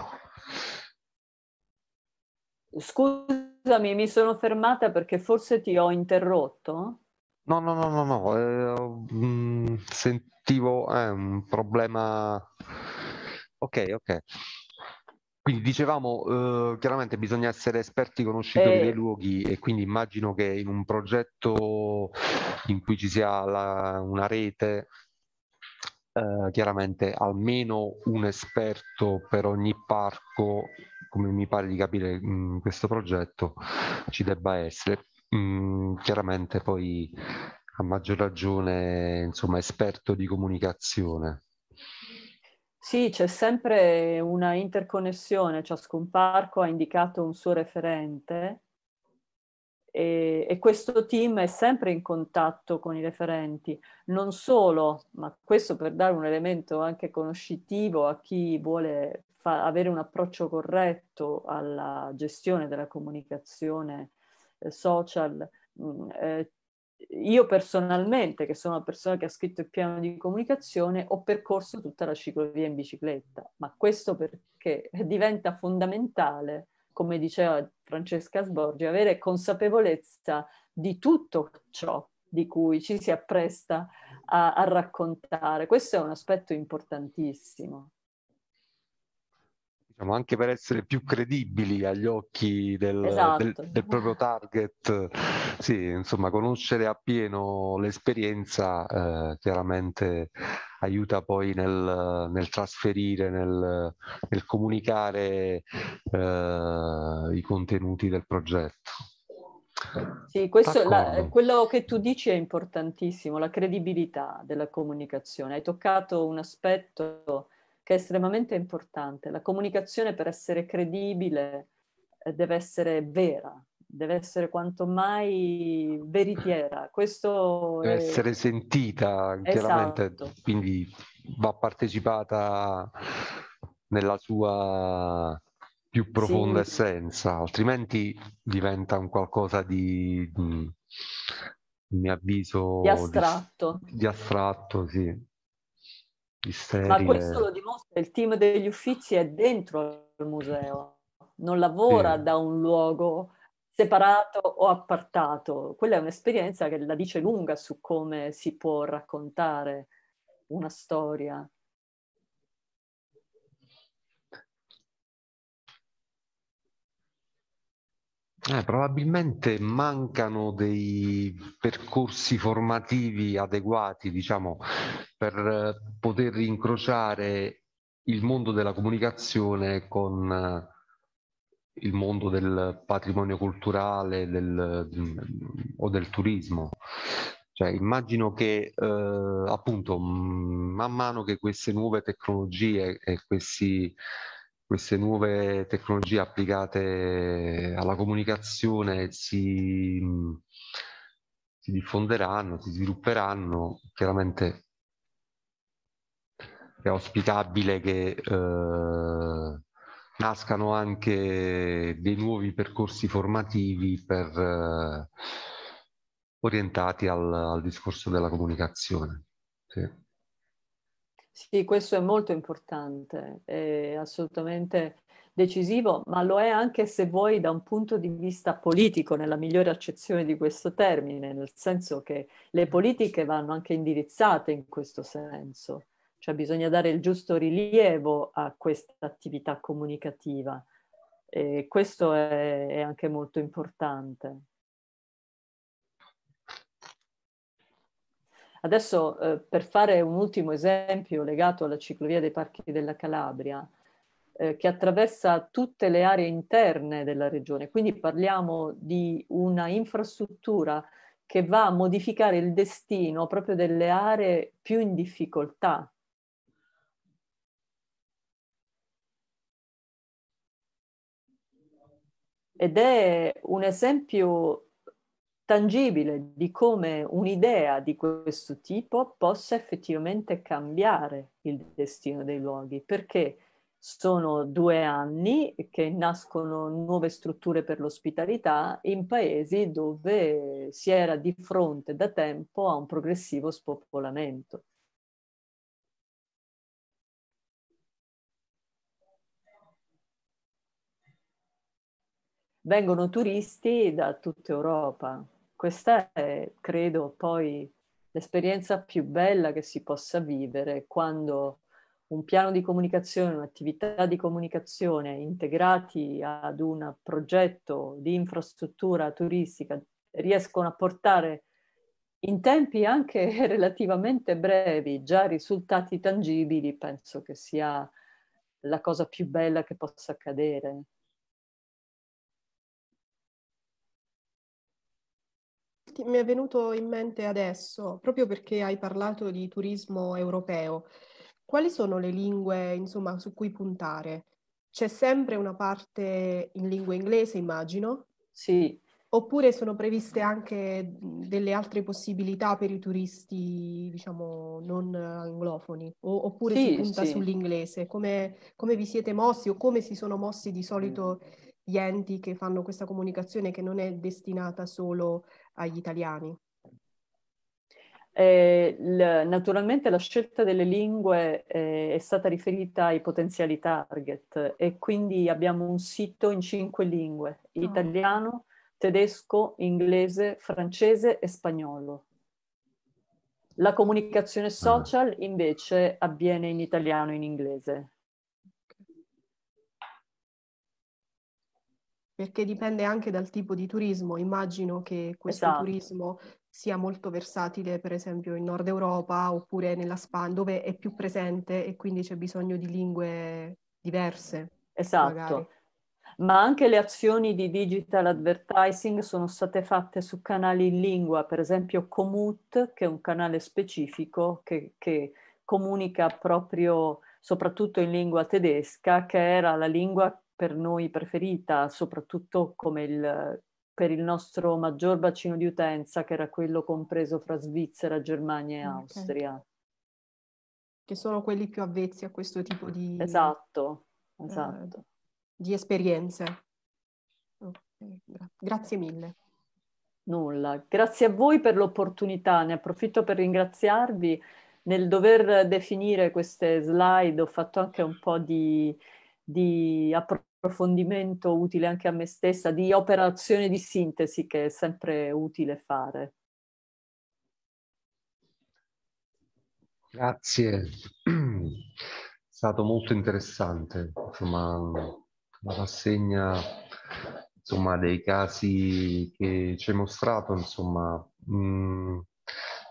Scusami, mi sono fermata perché forse ti ho interrotto. No, no, no, no, no. Eh, mm, sentivo eh, un problema. Ok, ok. Quindi dicevamo, eh, chiaramente bisogna essere esperti conoscitori eh. dei luoghi e quindi immagino che in un progetto in cui ci sia la, una rete eh, chiaramente almeno un esperto per ogni parco, come mi pare di capire in questo progetto, ci debba essere. Mm, chiaramente poi a maggior ragione insomma esperto di comunicazione. Sì, c'è sempre una interconnessione, ciascun parco ha indicato un suo referente e, e, questo team è sempre in contatto con i referenti, non solo, ma questo per dare un elemento anche conoscitivo a chi vuole fa- avere un approccio corretto alla gestione della comunicazione eh, social. Mh, mm, eh, io personalmente, che sono una persona che ha scritto il piano di comunicazione, ho percorso tutta la ciclovia in bicicletta, ma questo perché diventa fondamentale come diceva Francesca Sborgi, avere consapevolezza di tutto ciò di cui ci si appresta a, a raccontare. Questo è un aspetto importantissimo diciamo, anche per essere più credibili agli occhi del, esatto. del, del, proprio target. Sì, insomma, conoscere appieno l'esperienza eh, chiaramente aiuta poi nel, nel trasferire, nel, nel comunicare eh, i contenuti del progetto. Sì, questo, la, quello che tu dici è importantissimo, la credibilità della comunicazione. Hai toccato un aspetto che è estremamente importante. La comunicazione per essere credibile eh, deve essere vera, deve essere quanto mai veritiera. Questo deve è... essere sentita, chiaramente, esatto. quindi va partecipata nella sua più profonda sì. essenza, altrimenti diventa un qualcosa di, di mi avviso, di astratto. Di, di astratto, sì. Di Ma questo lo dimostra, il team degli uffici è dentro il museo, non lavora sì. da un luogo separato o appartato. Quella è un'esperienza che la dice lunga su come si può raccontare una storia. Eh, probabilmente mancano dei percorsi formativi adeguati, diciamo, per eh, poter incrociare il mondo della comunicazione con eh, il mondo del patrimonio culturale del, mm, o del turismo. Cioè, immagino che eh, appunto mm, man mano che queste nuove tecnologie e questi, queste nuove tecnologie applicate alla comunicazione si, mm, si diffonderanno, si svilupperanno, chiaramente è auspicabile che eh, nascano anche dei nuovi percorsi formativi per, eh, orientati al, al, discorso della comunicazione. Sì. sì questo è molto importante, è assolutamente decisivo, ma lo è anche se vuoi da un punto di vista politico, nella migliore accezione di questo termine, nel senso che le politiche vanno anche indirizzate in questo senso cioè bisogna dare il giusto rilievo a questa attività comunicativa e questo è, è anche molto importante. Adesso eh, per fare un ultimo esempio legato alla ciclovia dei parchi della Calabria, eh, che attraversa tutte le aree interne della regione, quindi parliamo di una infrastruttura che va a modificare il destino proprio delle aree più in difficoltà ed è un esempio tangibile di come un'idea di questo tipo possa effettivamente cambiare il destino dei luoghi, perché sono due anni che nascono nuove strutture per l'ospitalità in paesi dove si era di fronte da tempo a un progressivo spopolamento. vengono turisti da tutta Europa. Questa è, credo, poi l'esperienza più bella che si possa vivere quando un piano di comunicazione, un'attività di comunicazione integrati ad un progetto di infrastruttura turistica riescono a portare in tempi anche relativamente brevi già risultati tangibili, penso che sia la cosa più bella che possa accadere. mi è venuto in mente adesso, proprio perché hai parlato di turismo europeo, quali sono le lingue insomma, su cui puntare? C'è sempre una parte in lingua inglese, immagino? Sì. Oppure sono previste anche delle altre possibilità per i turisti, diciamo, non anglofoni? O, oppure sì, si punta sì. sull'inglese? Come, come, vi siete mossi o come si sono mossi di solito? Mm gli enti che fanno questa comunicazione che non è destinata solo agli italiani? Eh, l- naturalmente la scelta delle lingue eh, è stata riferita ai potenziali target e quindi abbiamo un sito in cinque lingue, oh. italiano, tedesco, inglese, francese e spagnolo. La comunicazione ah. social invece avviene in italiano e in inglese. perché dipende anche dal tipo di turismo. Immagino che questo esatto. turismo sia molto versatile, per esempio in Nord Europa oppure nella Spagna, dove è più presente e quindi c'è bisogno di lingue diverse. Esatto. Magari. Ma anche le azioni di digital advertising sono state fatte su canali in lingua, per esempio Comut, che è un canale specifico che, che comunica proprio soprattutto in lingua tedesca, che era la lingua per noi preferita, soprattutto come il, per il nostro maggior bacino di utenza, che era quello compreso fra Svizzera, Germania e ah, Austria. Che sono quelli più avvezzi a questo tipo di... Esatto, eh, esatto. Uh, di esperienze. Okay. Grazie mille. Nulla, grazie a voi per l'opportunità, ne approfitto per ringraziarvi. Nel dover definire queste slide ho fatto anche un po' di, di approfondimento approfondimento utile anche a me stessa, di operazione di sintesi che è sempre utile fare. Grazie, è stato molto interessante, insomma, la rassegna insomma, dei casi che ci hai mostrato, insomma, mh, mm,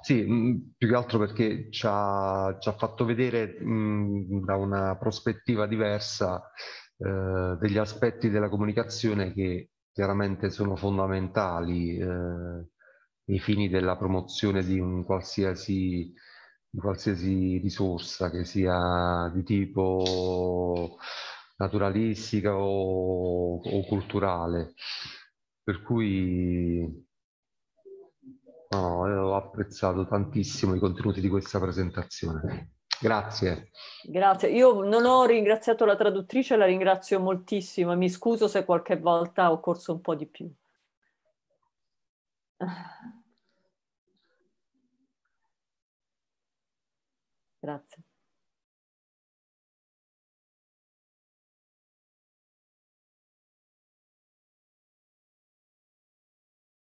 sì, mh, mm, più che altro perché ci ha, ci ha fatto vedere mh, mm, da una prospettiva diversa eh, degli aspetti della comunicazione che chiaramente sono fondamentali eh, ai fini della promozione di un qualsiasi, di qualsiasi risorsa che sia di tipo naturalistica o, o culturale. Per cui no, ho apprezzato tantissimo i contenuti di questa presentazione. Grazie. Grazie. Io non ho ringraziato la traduttrice, la ringrazio moltissimo. Mi scuso se qualche volta ho corso un po' di più. Grazie.